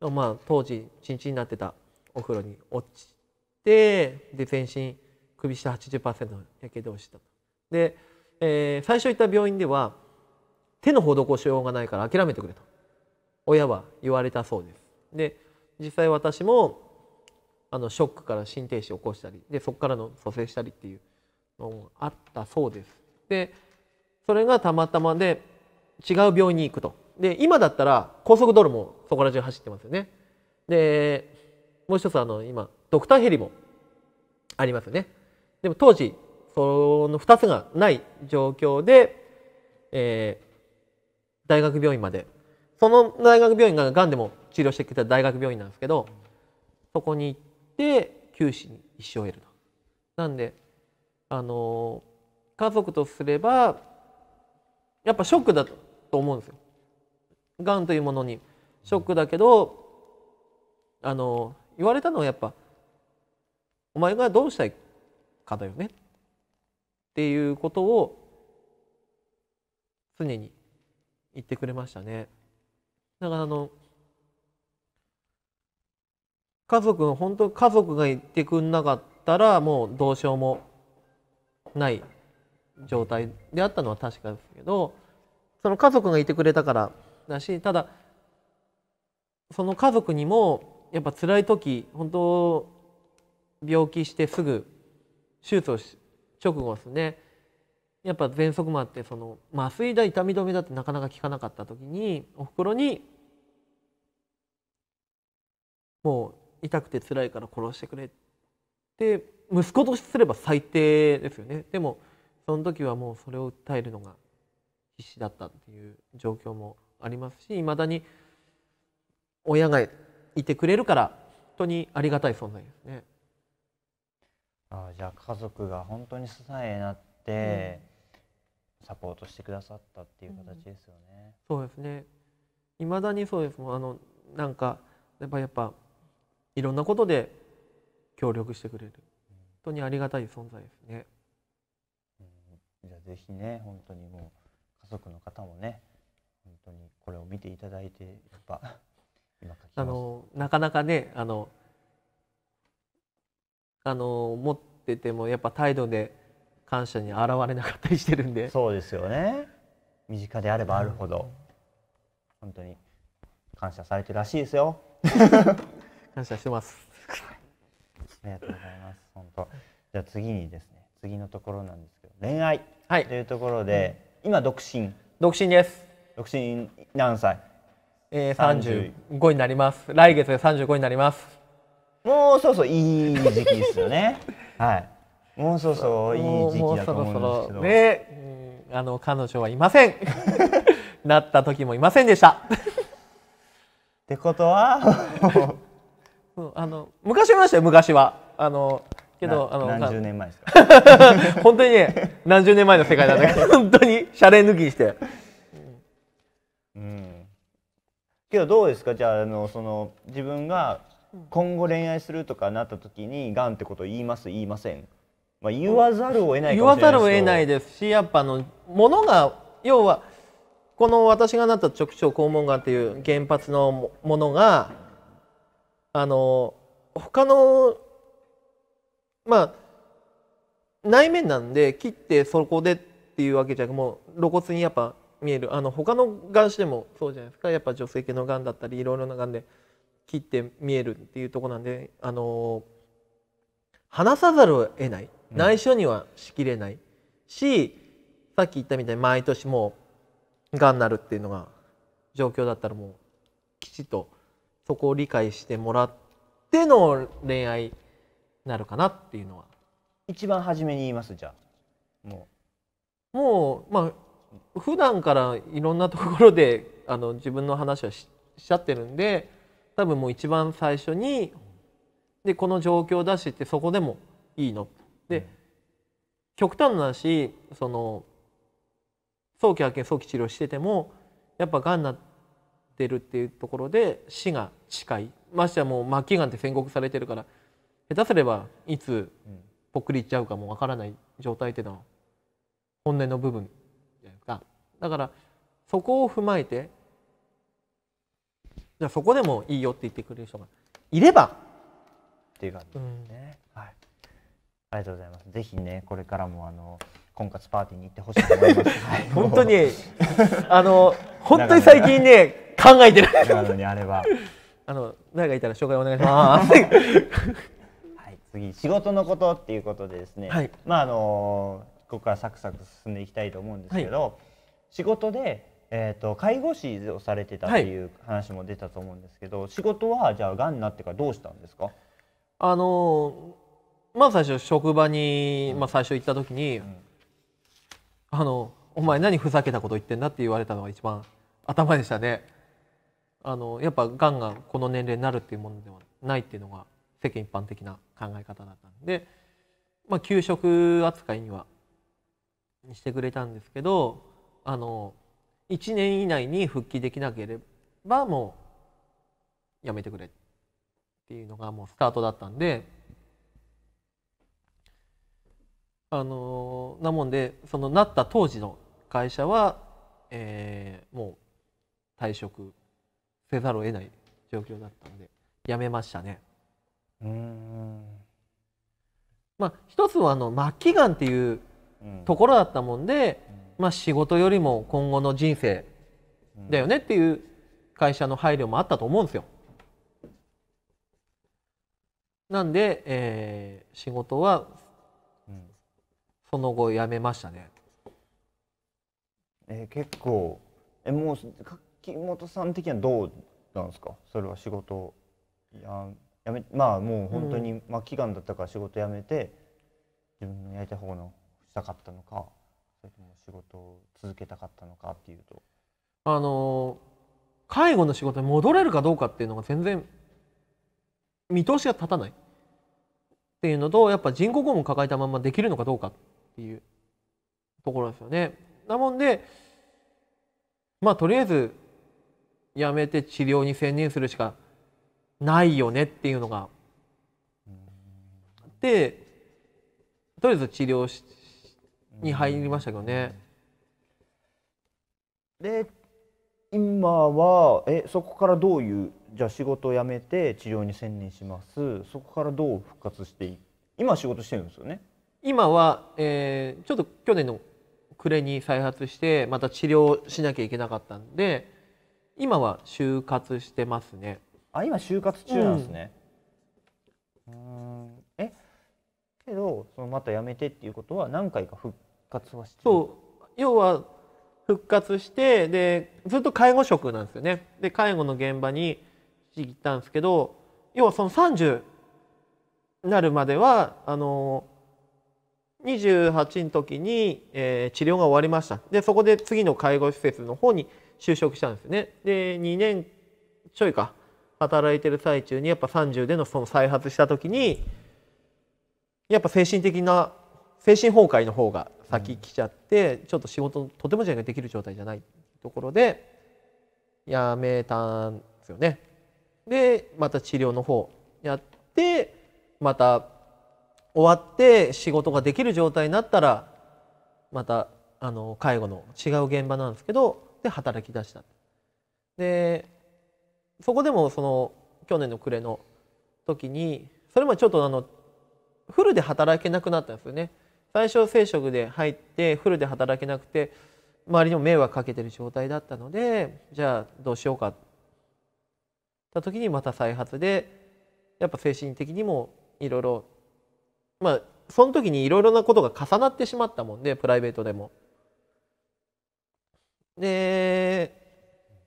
まあ、当時チンチンになってたお風呂に落ちてで全身首下80%のやけどをしたで、えー、最初行った病院では手の施しようがないから諦めてくれと親は言われたそうですで実際私もあのショックから心停止を起こしたりでそこからの蘇生したりっていうのもあったそうですでそれがたまたまで違う病院に行くと。で、今だったら高速道路もそこら中走ってますよね。で、もう一つあの、今、ドクターヘリもありますよね。でも当時、その2つがない状況で、えー、大学病院まで。その大学病院が癌でも治療してきた大学病院なんですけど、そこに行って、九死に一生を得ると。なんで、あのー、家族とすれば、やっぱショックだと思うんですよ。がんというものにショックだけどあの言われたのはやっぱ「お前がどうしたいかだよね」っていうことを常に言ってくれましたね。だからあの家族本当家族が言ってくんなかったらもうどうしようもない状態であったのは確かですけどその家族がいてくれたからだしただその家族にもやっぱ辛い時本当病気してすぐ手術をし直後ですねやっぱ喘息もあってその麻酔だ痛み止めだってなかなか効かなかった時におふくろに「もう痛くて辛いから殺してくれ」って息子とすれば最低ですよねでもその時はもうそれを訴えるのが必死だったっていう状況もありますしいまだに親がいてくれるから本当にありがたい存在ですね。あじゃあ家族が本当に支えになって、うん、サポートしてくださったっていう形ですよね。うん、そうですね。いまだにそうですもんあのなんかやっぱやっぱいろんなことで協力してくれる、本当にありがたい存在ですね。ぜひね本当にもう家族の方もね本当にこれを見ていただいてやっぱ 今あのなかなかねあのあの持っててもやっぱ態度で感謝に現れなかったりしてるんでそうですよね身近であればあるほど、うん、本当に感謝されてるらしいですよ 感謝してますありがとうございます本当じゃあ次にですね次のところなんですけど恋愛はい、というところで、うん、今独身独身です独身何歳えー、35になります来月で35になりますもうそうそういい時期ですよね はいもうそうそういい時期だと思うんですけどね、あの彼女はいません なった時もいませんでしたってことは あの昔いましたよ昔はあのけどあの何十年前ですか 本当にね何十年前の世界なんだけど本当にシャレ抜きにして、うん、けどどうですかじゃああのその自分が今後恋愛するとかなった時にがんってことを言います言いません、まあ、言わざるを得ないない言わざるを得ないですしやっぱあのものが要はこの私がなった直腸肛門がんっていう原発のものがあの他のまあ内面なんで切ってそこでっていうわけじゃもう露骨にやっぱ見えるあの他のがんしてもそうじゃないですかやっぱ女性系のがんだったりいろいろながんで切って見えるっていうとこなんで、あの話さざるを得ない、内緒にはしきれないしさっき言ったみたいに毎年もうがんになるっていうのが状況だったらもうきちっとそこを理解してもらっての恋愛なるかなっていうのは一番初めに言いますじゃあもうもうまあ普段からいろんなところで あの自分の話はししちゃってるんで多分もう一番最初にでこの状況だしってそこでもいいので、うん、極端な話その早期発見早期治療しててもやっぱがんなってるっていうところで死が近いましてはもう末期がんって宣告されてるから下手すればいつぽっくりいっちゃうかもわからない状態っていうのは本音の部分じゃだからそこを踏まえてじゃあそこでもいいよって言ってくれる人がいればっていう感じですね、うん、はいありがとうございますぜひねこれからもあの婚活パーティーに行ってほしいと思います、はい、本当にあの本当に最近ね考えてる長野にあればあの誰がいたら紹介お願いします 次仕事のことっていうことでですね、はい、まああのここからサクサク進んでいきたいと思うんですけど、はい、仕事で、えーと、介護士をされてたっていう話も出たと思うんですけど、はい、仕事はじゃあがんになってからどうしたんですかあのまあ最初職場に、まあ、最初行った時に、うん、あの「お前何ふざけたこと言ってんだ」って言われたのが一番頭でしたね。あのやっぱがんがこの年齢になるっていうものではないっていうのが世間一般的な考え方だったんで、まあ、給食扱いにはしてくれたんですけどあの1年以内に復帰できなければもうやめてくれっていうのがもうスタートだったんであのなもんでそのなった当時の会社は、えー、もう退職せざるを得ない状況だったんで辞めましたね。うんまあ一つはあの末期がんっていうところだったもんで、うん、まあ、仕事よりも今後の人生だよねっていう会社の配慮もあったと思うんですよ。なんで、えー、仕事はその後辞めましたね。えー、結構えもう柿本さん的にはどうなんですかそれは仕事ややめまあもう本当に、ん、まあ、期間だったから仕事辞めて自分のやりたい方のしたかったのかそれとも仕事を続けたかったのかっていうと。あの介護の仕事に戻れるかどうかっていうのが全然見通しが立たないっていうのとやっぱ人工顧を抱えたままできるのかどうかっていうところですよね。なもんでまあとりあえずやめて治療に専念するしかないよねっていうのが。でとりあえず治療しに入りましたけどね。で今はえそこからどういうじゃあ仕事を辞めて治療に専念しますそこからどう復活して今仕事してるんですよね今は、えー、ちょっと去年の暮れに再発してまた治療しなきゃいけなかったんで今は就活してますねあ今就活中なんですね。うんえけどそのまた辞めてっていうことは何回か復活はしてそう要は復活してでずっと介護職なんですよね。で介護の現場に行ったんですけど要はその30なるまではあの28の時に、えー、治療が終わりましたでそこで次の介護施設の方に就職したんですよねで2年ちょいか働いてる最中にやっぱ30でのその再発した時にやっぱ精神的な精神崩壊の方が先来ちゃって、ちょっと仕事とてもじゃできる状態じゃないところでやめたんですよね。でまた治療の方やってまた終わって仕事ができる状態になったらまたあの介護の違う現場なんですけどで働き出した。でそこでもその去年の暮れの時にそれもちょっとあのフルで働けなくなったんですよね最初聖職で入ってフルで働けなくて周りにも迷惑かけてる状態だったのでじゃあどうしようかった時にまた再発でやっぱ精神的にもいろいろまあその時にいろいろなことが重なってしまったもんでプライベートでも。で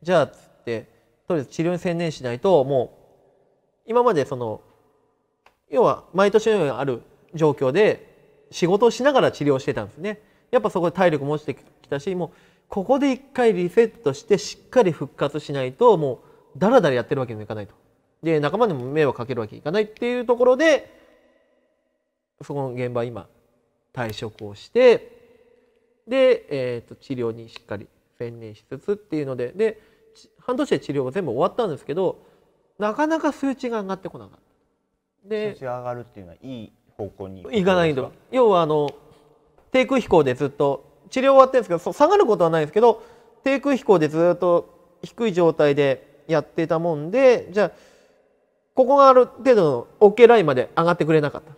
じゃあつってそうです治療に専念しないともう今までその要は毎年のようにある状況で仕事をしながら治療してたんですねやっぱそこで体力も落ちてきたしもうここで一回リセットしてしっかり復活しないともうだらだらやってるわけにもいかないとで仲間にも迷惑かけるわけにいかないっていうところでそこの現場今退職をしてで、えー、と治療にしっかり専念しつつっていうのでで半年で治療が全部終わったんですけどなかなか数値が上がってこなかったで数値が上がるっていうのはいい方向にいかないと要はあの低空飛行でずっと治療終わってるんですけど下がることはないですけど低空飛行でずっと低い状態でやってたもんでじゃあここがある程度の OK ラインまで上がってくれなかった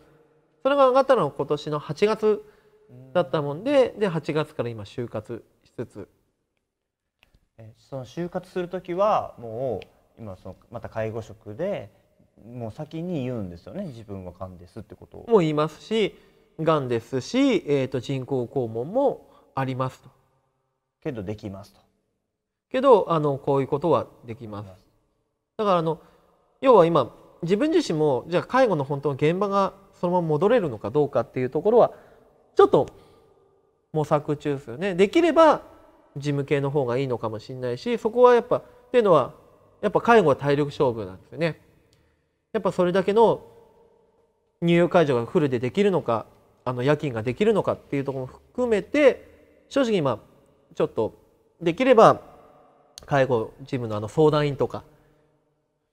それが上がったのは今年の8月だったもんでで8月から今就活しつつその就活する時はもう今そのまた介護職でもう先に言うんですよね自分はがんですってことを。も言いますしがんですし、えー、と人工肛門もありますと。けどできますと。けどあのこういうことはできます。だからあの要は今自分自身もじゃあ介護の本当の現場がそのまま戻れるのかどうかっていうところはちょっと模索中ですよね。できれば事務系の方がいいのかもしれないしそこはやっぱっていうのはやっぱ介護は体力勝負なんですよね。やっぱそれだけの入浴介助がフルでできるのかあの夜勤ができるのかっていうところも含めて正直今ちょっとできれば介護事務のあの相談員とかっ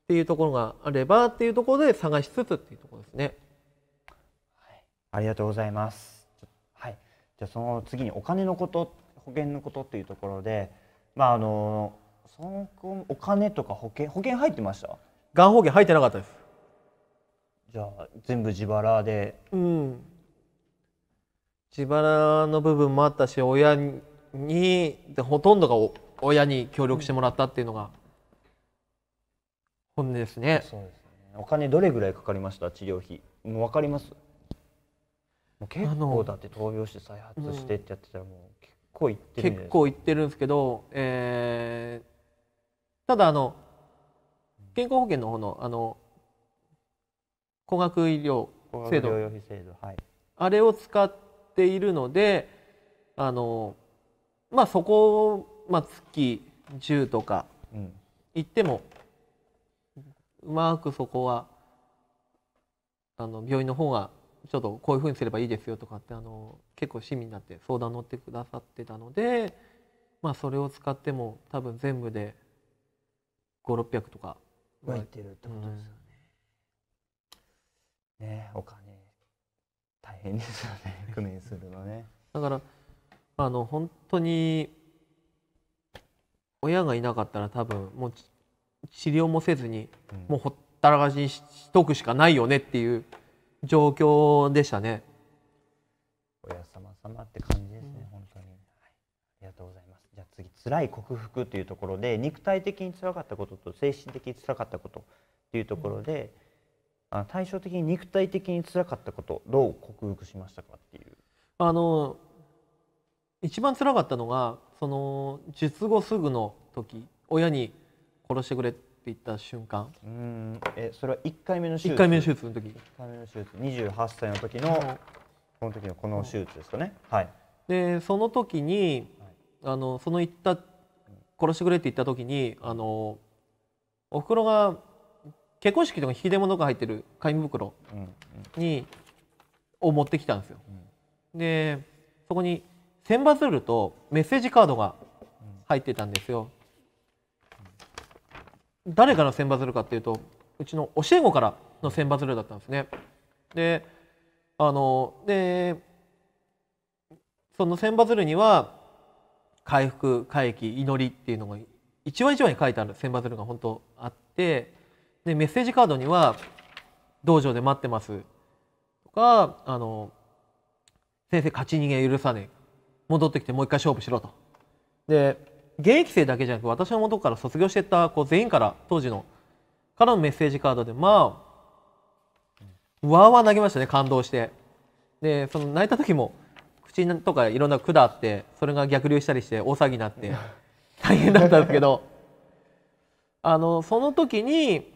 ていうところがあればっていうところで探しつつっていうところですね。はい、ありがとうございます。はい、じゃあその次にお金のこと保険のことっていうところでまああの損お金とか保険保険入ってましたがん保険入ってなかったですじゃあ全部自腹でうん自腹の部分もあったし親にでほとんどが親に協力してもらったっていうのが本音ですね,、そうですねお金どれぐらいかかりました治療費もうわかりますもう結構だって闘病して再発してってやってたらもう。構ってる結構いってるんですけど、えー、ただあの健康保険の方のあの高額医療制度はい、あれを使っているのであの、まあ、そこを、まあ、月10とか行っても、うまくそこはあの病院の方がちょっとこういうふうにすればいいですよとかってあの結構市民になって相談乗ってくださってたので、まあ、それを使っても多分全部で5600とか湧いてるってことですよね。うん、ねお金大変ですよね工面 するのね。だからあの本当に親がいなかったら多分もう治療もせずに、もうほったらかしにしとくしかないよねっていう。状況でしたね。親様様って感じですね、うん、本当に、はい、ありがとうございますじゃあ次辛い克服というところで肉体的につらかったことと精神的につかったことっていうところで、うん、対照的に肉体的につらかったことどう克服しましたかっていうあの一番辛かったのがその術後すぐの時親に殺してくれていった瞬間うんえそれは1回目の手術1回目の手術の時1回目の手術28歳の時のこの時のこの手術ですかね、うん、はいでその時にあのその行った殺してくれって言った時にあのお袋が結婚式とか引き出物が入ってる紙袋に、を持ってきたんですよ、でそこに千羽鶴とメッセージカードが入ってたんですよ、誰から選抜かっていうとうちの教え子からの選抜鶴だったんですね。であのでその選抜鶴には回復回帰祈りっていうのが一話一話に書いてある選抜鶴が本当あってでメッセージカードには「道場で待ってます」とかあの「先生勝ち逃げ許さねえ」戻ってきてもう一回勝負しろと。で現役生だけじゃなく私の元から卒業していった子全員から当時のからのメッセージカードでまあわーわー投げましたね感動してでその泣いた時も口とかいろんな管あってそれが逆流したりして大騒ぎになって 大変だったんですけどあのその時に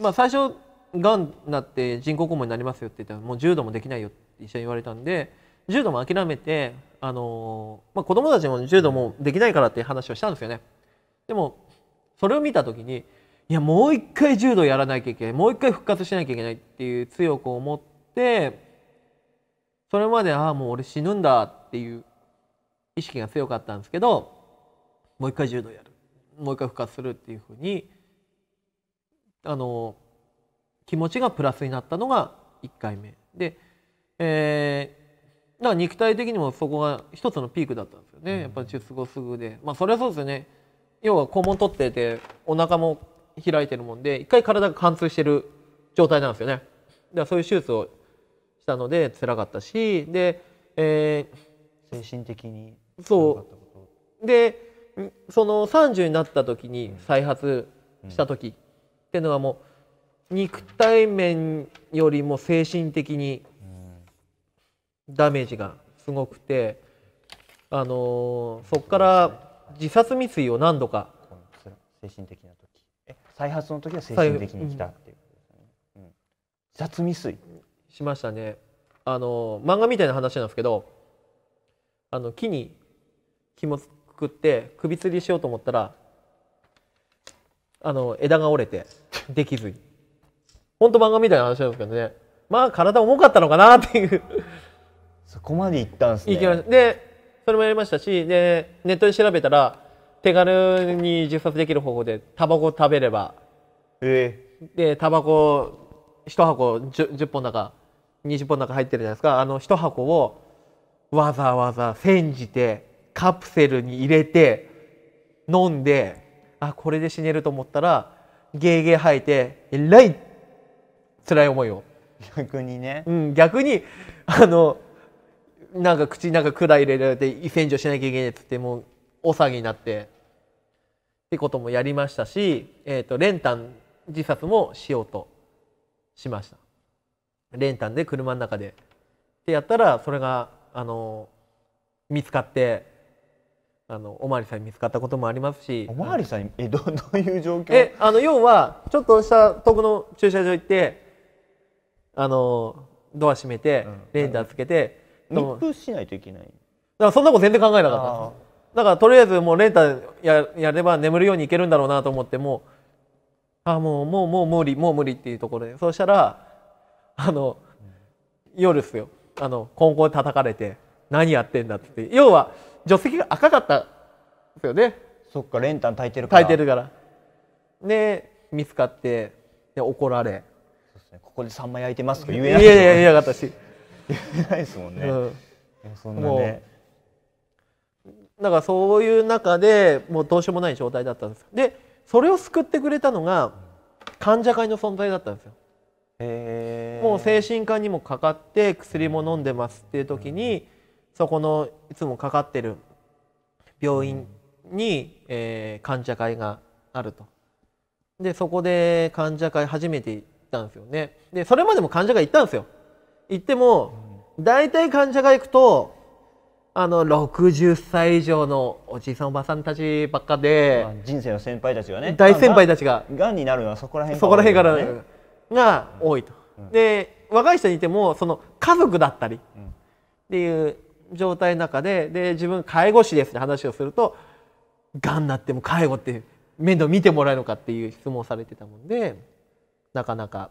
まあ最初がんなって人工肛門になりますよって言ったらもう柔道もできないよって医者に言われたんで柔道も諦めてあのまあ、子供たちも柔道もできないからっていう話をしたんですよね。でもそれを見た時にいやもう一回柔道やらなきゃいけないもう一回復活しなきゃいけないっていう強く思ってそれまでああもう俺死ぬんだっていう意識が強かったんですけどもう一回柔道やるもう一回復活するっていうふうにあの気持ちがプラスになったのが1回目で、えー、だから肉体的にもそこが一つのピークだったんですよね、うん、やっぱり術後すぐでまあそれはそうですよね要は肛門取っててお腹も開いてるもんで一回体が貫通してる状態なんですよねだからそういう手術をしたので辛かったしで、えー、精神的にそうでその30になった時に再発した時っていうのはもう肉体面よりも精神的にダメージがすごくて、あのそこから自殺未遂を何度か精神的な時再発の時は精神的に来たっていうことうん、自殺未遂しましたねあの漫画みたいな話なんですけどあの木に紐くって首吊りしようと思ったらあの枝が折れてできずに本当漫画みたいな話なんですけどねまあ体重かったのかなっていうそこまで行ったんですね行きましたでそれもやりましたしでネットで調べたら手軽に自殺できる方法でタバコ食べればええー、でタバコ1箱 10, 10本だか20本だか入ってるじゃないですかあの1箱をわざわざ煎じてカプセルに入れて飲んであこれで死ねると思ったらゲーゲー吐いてえらい辛い思いを逆にね、うん、逆にあのなんか口なんか管入れられて胃洗浄しなきゃいけないっつってもう大騒ぎになってってこともやりましたし、えーと、練炭自殺もしようとしました練炭で車の中でってやったらそれがあの見つかってあのおまわりさんに見つかったこともありますしおまわりさんにえど どういう状況えあの要はちょっとした遠くの駐車場行ってあのドア閉めて、うん、レンターつけて、密封しないといけないだからそんなこと全然考えなかっただからとりあえずもうレンタややれば眠るようにいけるんだろうなと思ってもうあもうもうもう無理もう無理っていうところでそうしたらあの、うん、夜ですよあのコン叩かれて何やってんだって要は助手席が赤かったですよねそっか練ン炊いてるから炊いてるからで見つかってで怒られそうです、ね、ここでサンマ焼いてますとか言えなかったしないですもんね。うん、そんなねだからそういう中でもうどうしようもない状態だったんですでそれを救ってくれたのが患者会の存在だったんですよ。もう精神科にもかかって薬も飲んでますっていう時にそこのいつもかかってる病院に、えー、患者会があると。でそこで患者会初めて行ったんですよね。でそれまでも患者会行ったんですよ。行っても、大体患者が行くと、あの60歳以上のおじいさんおばさんたちばっかで人生の先輩たちがね大先輩たちががんになるのはそこら辺から、ね、そこら辺からが多いと、で若い人にいてもその家族だったりっていう状態の中でで自分介護士ですって話をするとがんになっても介護って面倒見てもらえるのかっていう質問をされてたもんでなかなか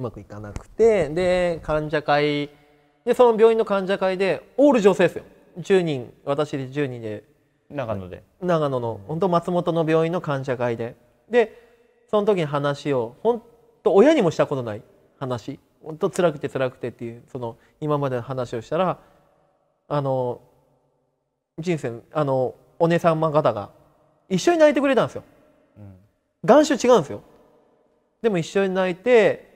うまくいかなくてで患者会でその病院の患者会でオール女性ですよ10人私で10人で長野で長野の本当松本の病院の患者会ででその時に話を本当親にもしたことない話本当辛くて辛くてっていうその今までの話をしたらあの人生あのお姉様方が一緒に泣いてくれたんですよ。眼種違うんですよでも一緒に泣いて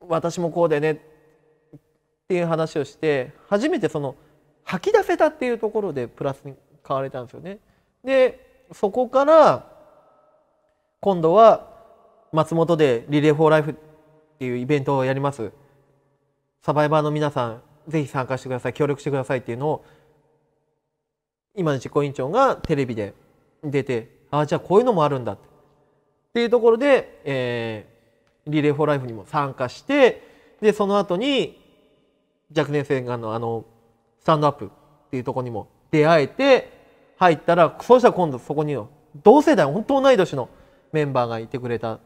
私もこうでねっていう話をして初めてその吐き出せたっていうところでプラスに変われたんですよね。でそこから今度は松本でリレー・フォー・ライフっていうイベントをやります。サバイバーの皆さんぜひ参加してください協力してくださいっていうのを今の実行委員長がテレビで出てああじゃあこういうのもあるんだっていうところで、えー、リレー・フォー・ライフにも参加してでその後に若年性がのあのスタンドアップっていうとこにも出会えて入ったらそうしたら今度そこに同世代本当同い年のメンバーがいてくれた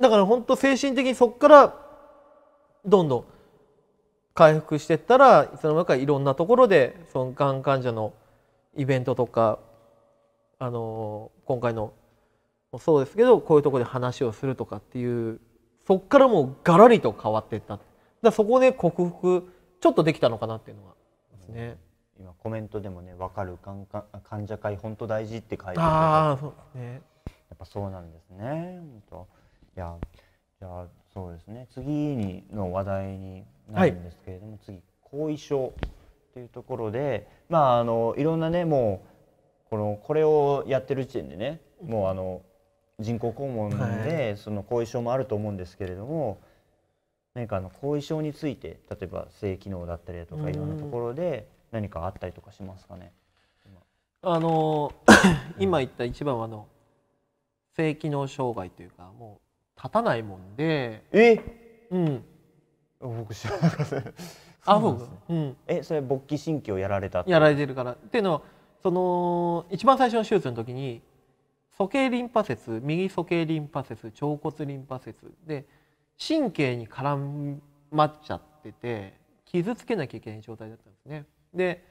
だから本当精神的にそこからどんどん回復してったらいつの間にかいろんなところでそのがん患者のイベントとかあの今回のもそうですけどこういうところで話をするとかっていうそこからもうがらりと変わっていっただそこで克服ちょっとできたのかなっていうのはですね、うん、今コメントでもね「分かる患患者会本当大事」って書いてあるあそうねやっぱそうなんですね本当いやじゃあそうですね次にの話題になるんですけれども、はい、次後遺症というところでまああのいろんなねもうこのこれをやってる時点でねもうあの人工肛門なので、その後遺症もあると思うんですけれども何かあの後遺症について例えば性機能だったりだとかいろんなところで何かあったりとかしますかねあの 今言った一番はあの性機能障害というかもう立たないもんでえうん僕知らなかったあそうですね、うん、えそれ勃起神経をやられたやられてるからっていうのはその一番最初の手術の時に鼠径リンパ節右鼠径リンパ節腸骨リンパ節で神経に絡まっちゃってて傷つけなきゃいけない状態だったんですね。で、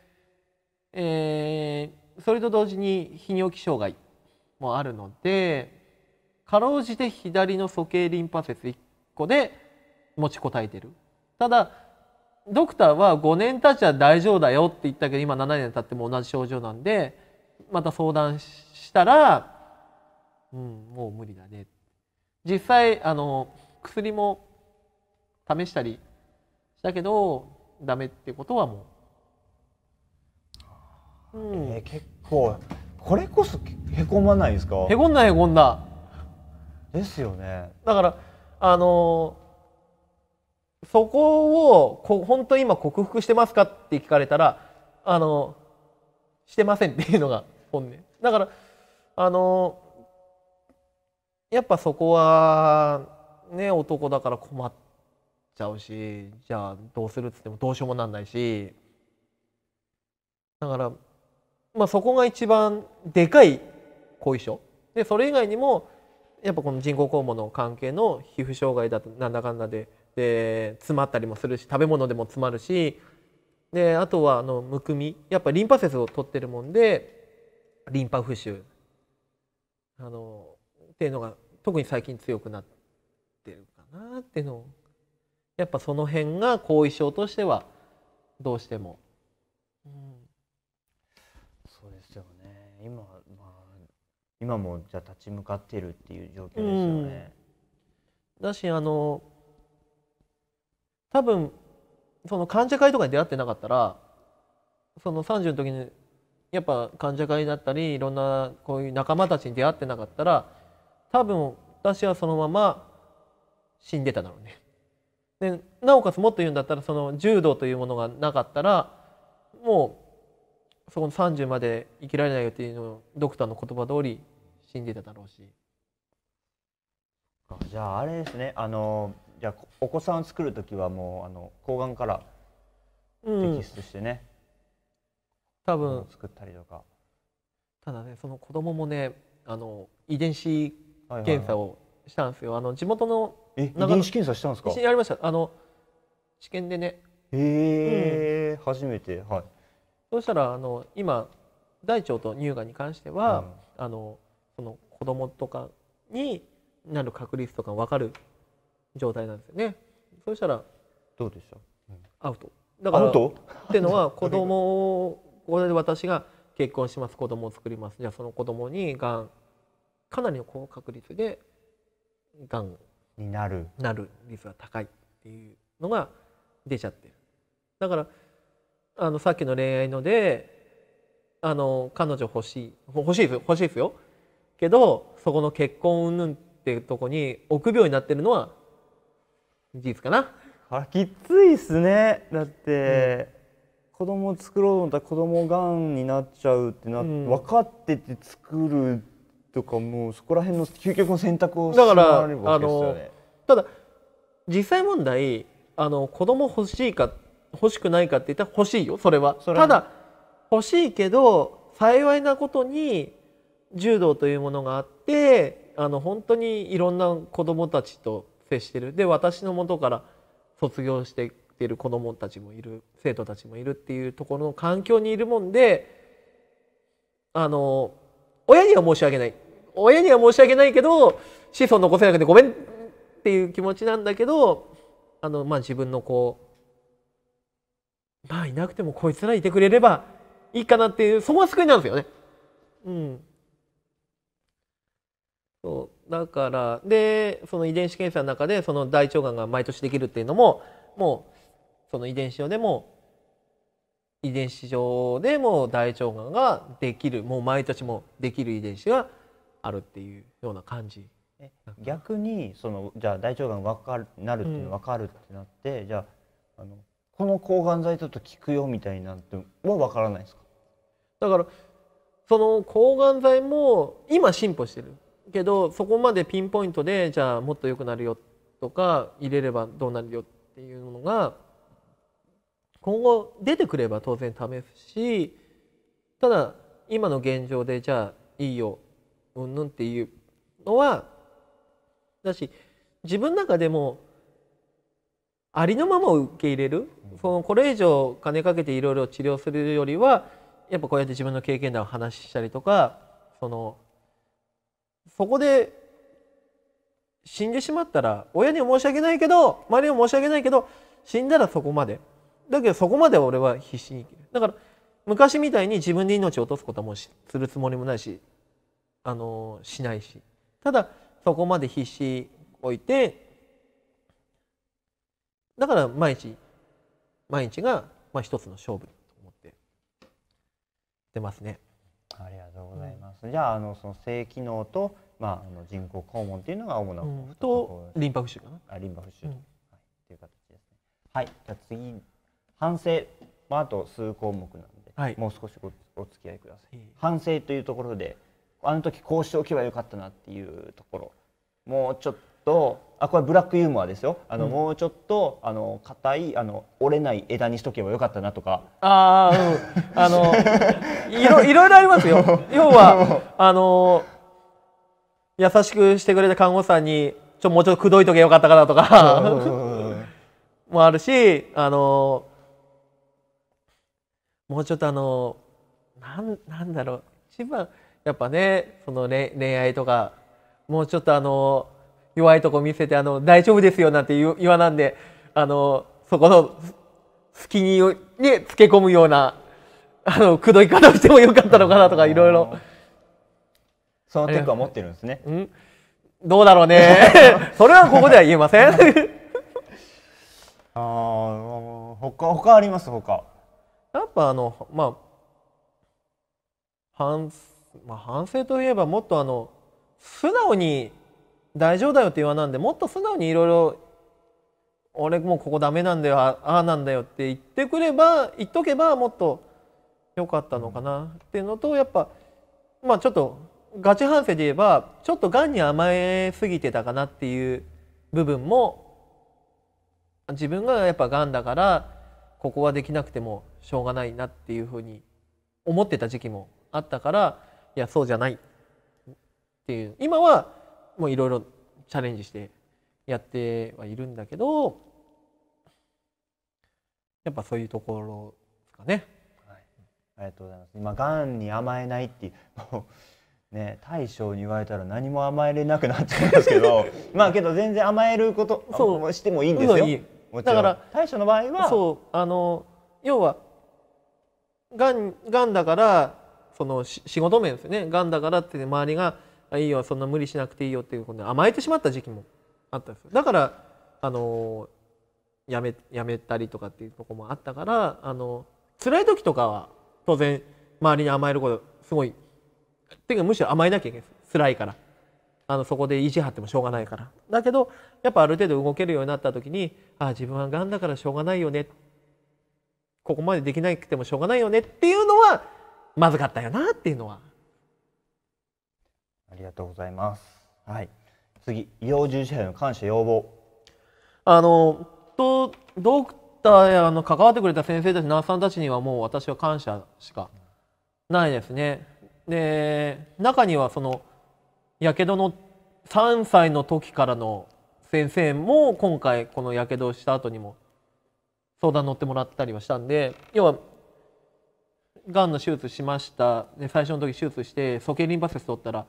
えー、それと同時に泌尿器障害もあるのでかろうじて左の鼠径リンパ節1個で持ちこたえてる。ただドクターは5年経ちゃ大丈夫だよって言ったけど今7年経っても同じ症状なんでまた相談したらうん、もう無理だね実際あの薬も試したりしたけどダメってことはもう、うん、えー、結構これこそへこまないですかへこんだへこんだですよねだからあのそこをこ本当今克服してますかって聞かれたらあのしてませんっていうのが本音だからあのやっぱそこはね男だから困っちゃうしじゃあどうするっつってもどうしようもなんないしだから、まあ、そこが一番でかい後遺症でそれ以外にもやっぱこの人工肛門の関係の皮膚障害だとなんだかんだでで詰まったりもするし食べ物でも詰まるしであとはあのむくみやっぱリンパ節を取ってるもんでリンパ浮腫あのっていうのが特に最近強くなってるかなっていうのをやっぱその辺が後遺症としてはどうしても、うん、そうですよね今、まあ、今もじゃ立ち向かってるっていう状況ですよね。うん、だしあの多分その患者会とかに出会ってなかったらその30の時にやっぱ患者会だったりいろんなこういう仲間たちに出会ってなかったら多分私はそのまま死んでただろうね。でなおかつもっと言うんだったらその柔道というものがなかったらもうそこの30まで生きられないよっていうのをドクターの言葉通り死んでただろうし。じゃああれですねあのじゃお子さんを作る時はもうあの睾丸から摘出してね、うん、多分作ったりとかただねその子供もねあの遺伝子検査をしたんですよ。あの地元の長野検査したんですか。やりました。あの試験でね。へえ、うん、初めてはい。そうしたらあの今大腸と乳がんに関しては、うん、あのその子供とかになる確率とか分かる状態なんですよね。そうしたらどうでした。うん、アウト。だからアウトってのは子供を私が結婚します子供を作りますじゃあその子供にがんかなりの高確率でがんになるなる率が高いっていうのが出ちゃってる。だからあのさっきの恋愛のであの彼女欲しい欲しいです欲しいですよけどそこの結婚うんぬんっていうとこに臆病になってるのは事実かな。あきついっすねだって、うん、子供作ろうと思ったら子供がんになっちゃうってな、うん、分かってて作るとかもうそこら辺の究極の選択をだからあのただ実際問題あの子供欲しいか欲しくないかって言ったら欲しいよそれはただ欲しいけど幸いなことに柔道というものがあってあの本当にいろんな子供たちと接してるで私のもとから卒業してきてる子供たちもいる生徒たちもいるっていうところの環境にいるもんであの親には申し訳ない親には申し訳ないけど子孫残せなくてごめんっていう気持ちなんだけどあのまあ自分のこうまあいなくてもこいつらいてくれればいいかなっていうそこが救いなんですよね。うん、そうだからでその遺伝子検査の中でその大腸がんが毎年できるっていうのももうその遺伝子をでも遺伝子上でも大腸がんができるもう毎年もできる遺伝子があるっていうような感じ逆にそのじゃあ大腸がんがかるなるっていうの分かるってなって、うん、じゃああのこの抗がん剤ちょっと効くよみたいなんては分からないですかだからその抗がん剤も今進歩してるけどそこまでピンポイントでじゃあもっと良くなるよとか入れればどうなるよっていうのが今後出てくれば当然試すしただ今の現状でじゃあいいようんぬんっていうのはだし自分の中でもありのままを受け入れる、そのこれ以上金かけていろいろ治療するよりはやっぱこうやって自分の経験談を話したりとかそのそこで死んでしまったら親には申し訳ないけど周りにも申し訳ないけど死んだらそこまでだけどそこまでは俺は必死に生きるだから昔みたいに自分で命を落とすこともするつもりもないしあのしないしただそこまで必死置いてだから毎日毎日がまあ一つの勝負と思って出ますね。ありがとうございます。うん、じゃああのその性機能とまああの人工肛門っていうのが主な、うん、とリンパ浮腫かな。あリンパ浮腫、うん、はいという形ですね。はいじゃあ次反省、まあ、あと数項目なんで、はい、もう少しお付き合いください、反省というところであの時こうしておけばよかったなっていうところもうちょっとあこれブラックユーモアですよあの、うん、もうちょっとあの硬いあの折れない枝にしとけばよかったなとかあ、あうん、あの いろいろありますよ 要はあの優しくしてくれた看護師さんにちょもうちょっと口説いとけよかったかなとか もあるしあのもうちょっとあのなんなんだろう一番やっぱねその恋恋愛とかもうちょっとあの弱いとこ見せてあの大丈夫ですよなんて言言わなんであのそこの隙にねつけ込むようなあの口説き方をしてもよかったのかなとかいろいろ。そのテクは持ってるんですね。うん、どうだろうね。それはここでは言えません。ああ、他他あります他。やっぱあの、まあ、反まあ、反省といえばもっとあの素直に「大丈夫だよ」って言わなんでもっと素直にいろいろ「俺もうここダメなんだよああなんだよ」って言ってくれば言っとけばもっと良かったのかなっていうのとやっぱまあちょっとガチ反省で言えばちょっとがんに甘えすぎてたかなっていう部分も自分がやっぱがんだからここはできなくてもしょうがないなっていうふうに思ってた時期もあったからいやそうじゃないっていう今はもういろいろチャレンジしてやってはいるんだけどやっぱそういうところですかね。はい、ありがとうございます。今がんに甘えないっていうね大将に言われたら何も甘えれなくなっちゃうんですけど まあけど全然甘えることそうしてもいいんですよ。いいだから大将の場合はそうあの要はがんがんだからその仕事面ですよねがんだからって周りが「いいよそんな無理しなくていいよ」っていうことで甘えてしまった時期もあったんですだからあのやめやめたりとかっていうとこもあったからあの辛い時とかは当然周りに甘えることすごいっていうかむしろ甘えなきゃいけないです辛いから。あのそこで意地張ってもしょうがないからだけどやっぱある程度動けるようになった時にああ自分はがんだからしょうがないよねここまでできなくてもしょうがないよねっていうのはまずかったよなっていうのはありがとうございますはい次医療従事者への感謝要望あのとドクターやの関わってくれた先生たちナースさんたちにはもう私は感謝しかないですねで中にはそのやけどの3歳の時からの先生も今回このやけどをした後にも相談乗ってもらったりはしたんで要はがんの手術しましたで最初の時手術して鼠径リンパ節取ったら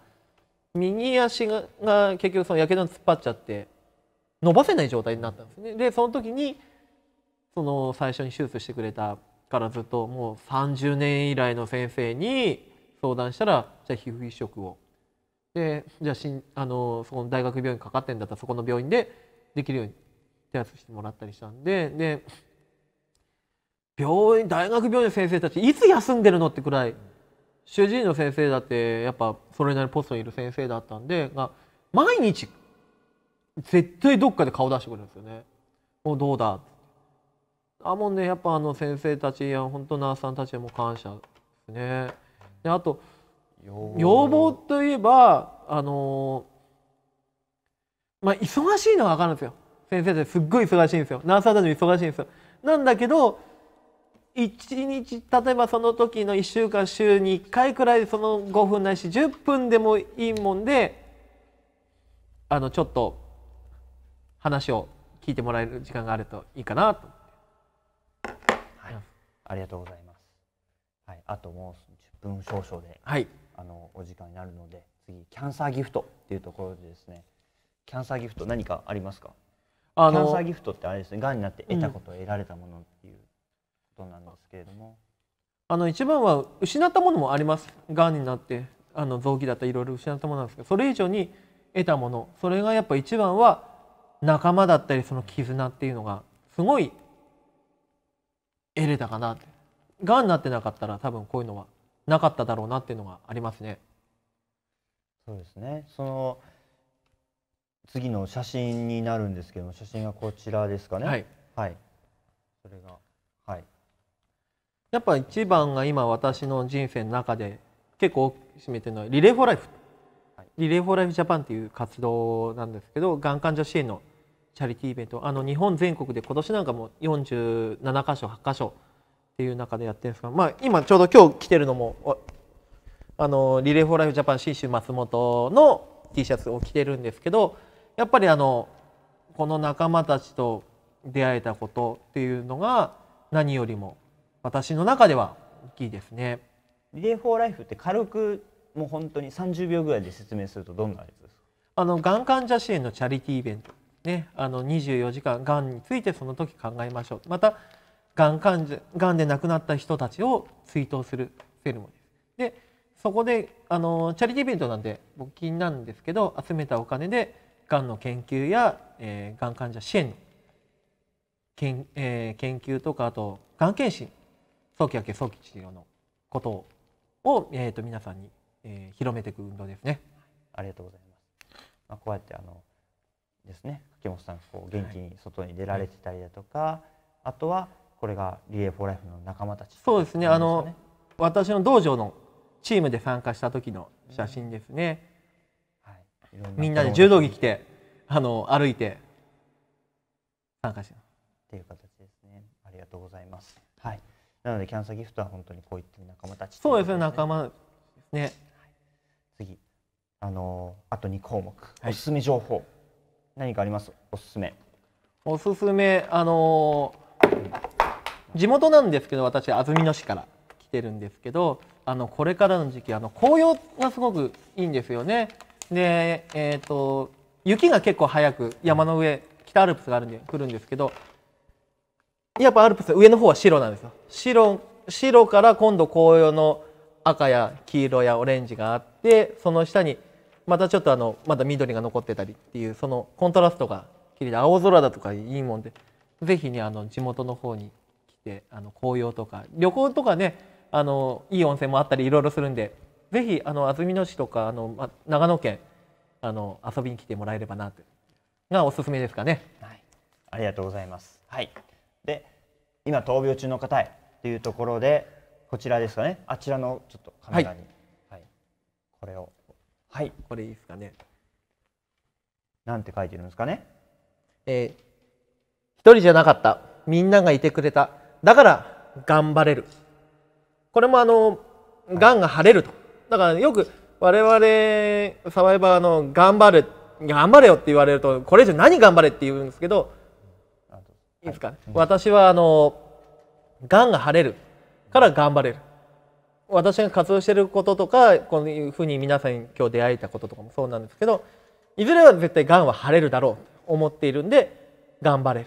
右足が結局そのやけどに突っ張っちゃって伸ばせない状態になったんですねでその時にその最初に手術してくれたからずっともう30年以来の先生に相談したらじゃあ皮膚移植をでじゃあしんあのそこの大学病院かかってんだったらそこの病院でできるように手厚くしてもらったりしたんでで病院大学病院の先生たちいつ休んでるのってくらい主治医の先生だってやっぱそれなりにポストにいる先生だったんでが毎日絶対どっかで顔出してくれるんですよね。もうどうだあもうねやっぱあの先生たちや本当ナースさんたちにも感謝ですね。であと要望といえばあのまあ忙しいのは分かるんですよ先生ってすっごい忙しいんですよナースアドミ忙しいんですよなんだけど1日例えばその時の1週間週に1回くらいその5分ないし10分でもいいもんであのちょっと話を聞いてもらえる時間があるといいかなと、はい、ありがとうございます、はい、あともう10分少々で、はい、あのお時間になるので次キャンサーギフトっていうところでですねキャンサーギフト何かありますかあのキャンサーギフトってあれですねがんになって得たことを得られたものっていうことなんですけれども、うん、あの一番は失ったものもありますがんになってあの臓器だったりいろいろ失ったものなんですけどそれ以上に得たものそれがやっぱ一番は仲間だったりその絆っていうのがすごい得れたかなってがんになってなかったら多分こういうのはなかっただろうなっていうのがありますね。そうですねその次の写真になるんですけども写真がこちらですかね。はい、はい、それがはいやっぱ一番が今私の人生の中で結構占めてるのはリレー・フォー・ライフ、はい、リレー・フォー・ライフ・ジャパンっていう活動なんですけどがん患者支援のチャリティーイベントあの日本全国で今年なんかも47箇所8箇所っていう中でやってるんですが、まあ、今ちょうど今日来てるのもあのリレー・フォー・ライフ・ジャパン信州松本の T シャツを着てるんですけどやっぱりあのこの仲間たちと出会えたことっていうのが何よりも私の中では大きいですね。リレー・フォー・ライフって軽くもう本当に30秒ぐらいで説明するとどんなやつですかあのがん患者支援のチャリティーイベント、ね、あの24時間がんについてその時考えましょうまたがん患者がんで亡くなった人たちを追悼するフェルモです。でそこであのチャリティーイベントなんで募金なんですけど集めたお金でがんの研究や、えー、がん患者支援のけん、えー、研究とかあとがん検診早期明け早期治療のことを、えーと、と皆さんに、えー、広めていく運動ですね。ありがとうございます。まあ、こうやってあのですね、柿本さんこう元気に外に出られてたりだとか、はい、あとはこれがリレー・フォー・ライフの仲間たち、ね、そうですねあの私の道場のチームで参加した時の写真ですね、うんはい、んみんなで柔道着着てあの歩いて参加しまっていう形ですねありがとうございますはいなのでキャンサーギフトは本当にこういった仲間たち、ね、そうですね仲間ですね、はい、次あのあと二項目、はい、おすすめ情報何かありますおすすめおすすめあの地元なんですけど私安曇野市から来てるんですけどあのこれからの時期あの紅葉がすごくいいんですよね。で、えーと、雪が結構早く山の上北アルプスがあるんで来るんですけどやっぱアルプス上の方は白なんですよ。白白から今度紅葉の赤や黄色やオレンジがあってその下にまたちょっとあのまだ緑が残ってたりっていうそのコントラストが綺麗で青空だとかいいもんでぜひねあの地元の方にてあの紅葉とか旅行とかねあのいい温泉もあったりいろいろするんでぜひあの安曇野市とかあの、ま、長野県あの遊びに来てもらえればなとがおすすめですかね、はい、ありがとうございます、はい、で今闘病中の方へというところでこちらですかねあちらのちょっとカメラに、はい、はい、これをはいこれいいですかねなんて書いてるんですかねえー、一人じゃなかったみんながいてくれただから頑張れるこれもあのがんが晴れるとだからよく我々サバイバーの頑張れ頑張れよって言われるとこれ以上何頑張れって言うんですけどいいですか、ね、私はあのがんが晴れるから頑張れる私が活動してることとかこういうふうに皆さんに今日出会えたこととかもそうなんですけどいずれは絶対がんは晴れるだろうと思っているんで頑張れる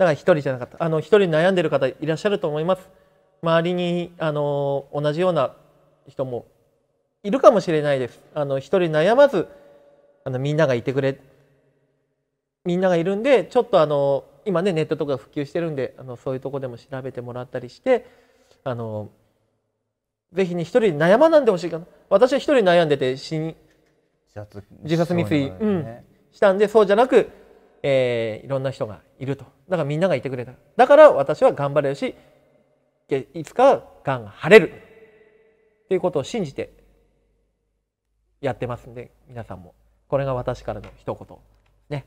だから一人じゃなかったあの一人悩んでる方いらっしゃると思います周りにあの同じような人もいるかもしれないですあの一人悩まずあのみんながいてくれみんながいるんでちょっとあの今ねネットとか普及してるんであのそういうとこでも調べてもらったりしてあのぜひね一人悩まなんでほしいかな私は一人悩んでて死に自殺未遂、うん、したんでそうじゃなく、えー、いろんな人がいると。だからみんながいてくれただから私は頑張れるしいつかがんが晴れるっていうことを信じてやってますんで皆さんもこれが私からの一言ね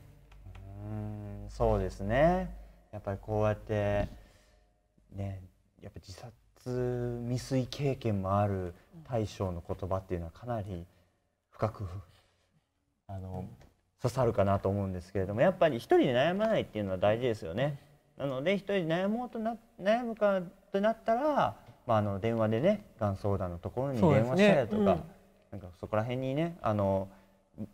うんそうですねやっぱりこうやってねやっぱ自殺未遂経験もある大将の言葉っていうのはかなり深くあの刺さるかなと思うんですけれどもやっぱり一人で悩まないっていうのは大事ですよね。なので一人で悩もうとな悩むかとなったら、まあ、あの電話でねがん相談のところに電話したりとか、ねうん、なんかそこら辺にねあの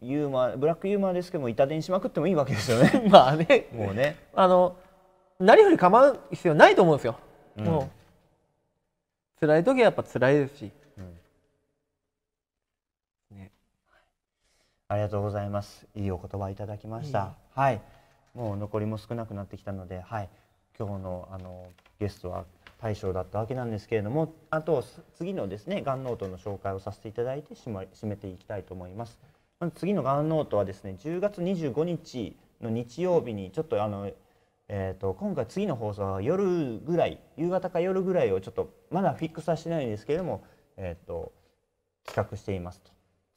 ユーモアブラックユーモアですけども痛手にしまくってもいいわけですよね。まあね もうねあの何より構う必要ないと思うんですよ。うん、もう辛い時はやっぱ辛いですしありがとうございます。いいお言葉いただきました。いいはい。もう残りも少なくなってきたので、はい。今日のあのゲストは大将だったわけなんですけれども、あと次のですね、ガンノートの紹介をさせていただいて締めていきたいと思います。まず次のガンノートはですね、10月25日の日曜日にちょっとあのえーと、今回次の放送は夜ぐらい夕方か夜ぐらいをちょっとまだフィックスはしてないんですけれども、えーと企画していますと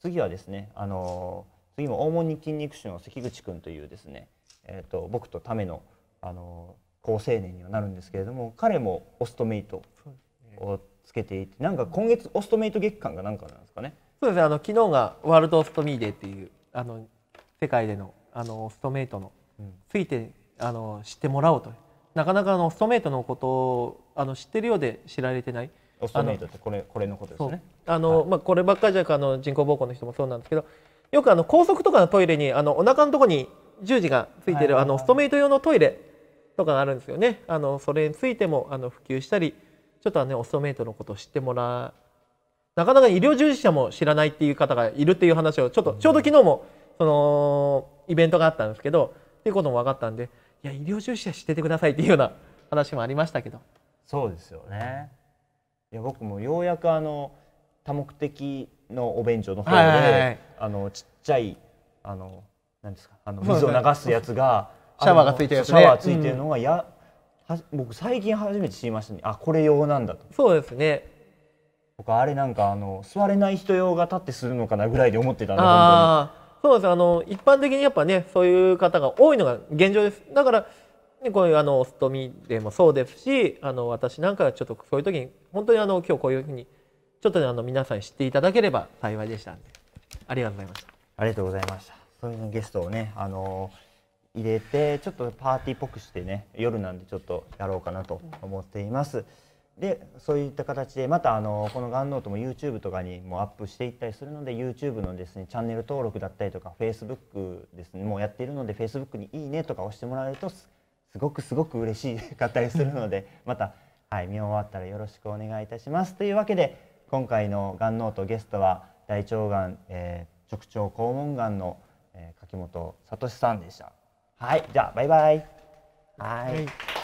次はですね、あの次も大門に筋肉腫の関口君というですね、えーと、僕とための、あの好青年にはなるんですけれども彼もオストメイトをつけていてなんか今月オストメイト月間が何かなんですかねそうですねあの昨日がワールドオストミーデーっていうあの世界でのあのオストメイトの、うん、ついてあの知ってもらおうとなかなかあのオストメイトのことをあの知ってるようで知られてないオストイってこれこれのことですね。あの、はい、まあこればっかりじゃなくあの人工膀胱の人もそうなんですけど、よくあの高速とかのトイレにあのお腹のとこに十字がついてる、い、あのオストメイト用のトイレとかがあるんですよね。あのそれについてもあの普及したり、ちょっとねオストメイトのことを知ってもらう。なかなか医療従事者も知らないっていう方がいるっていう話をちょっと、うちょうど昨日もそのイベントがあったんですけど、っていうことも分かったんで、いや医療従事者知っててくださいっていうような話もありましたけど。そうですよね。いや僕もようやくあの多目的のお便所の方で、はい、あのちっちゃいあのなんですかあの水を流すやつが、シャワーがついてる、ね、シャワーついてるのがや、うん、僕最近初めて知りましたねあこれ用なんだとそうですね僕あれなんかあの座れない人用が立ってするのかなぐらいで思ってたんでそうですあの一般的にやっぱねそういう方が多いのが現状ですだからでこういうあのお勤めでもそうですしあの私なんかがちょっとそういう時に本当にあの今日こういうふうにちょっとあの皆さんに知っていただければ幸いでしたんでありがとうございましたありがとうございましたそういうゲストをねあの入れてちょっとパーティーっぽくしてね夜なんでちょっとやろうかなと思っています。でそういった形でまたあのこのガンノートも YouTube とかにもアップしていったりするので YouTube のですねチャンネル登録だったりとか Facebook ですねもうやっているので Facebook に「いいね」とか押してもらえるとすごくすごく嬉しかったりするので また、はい、見終わったらよろしくお願いいたします。というわけで今回の「がんノート」ゲストは大腸がん、えー、直腸肛門がんの、えー、柿本聡さんでした。はい、じゃあバイバイ。はい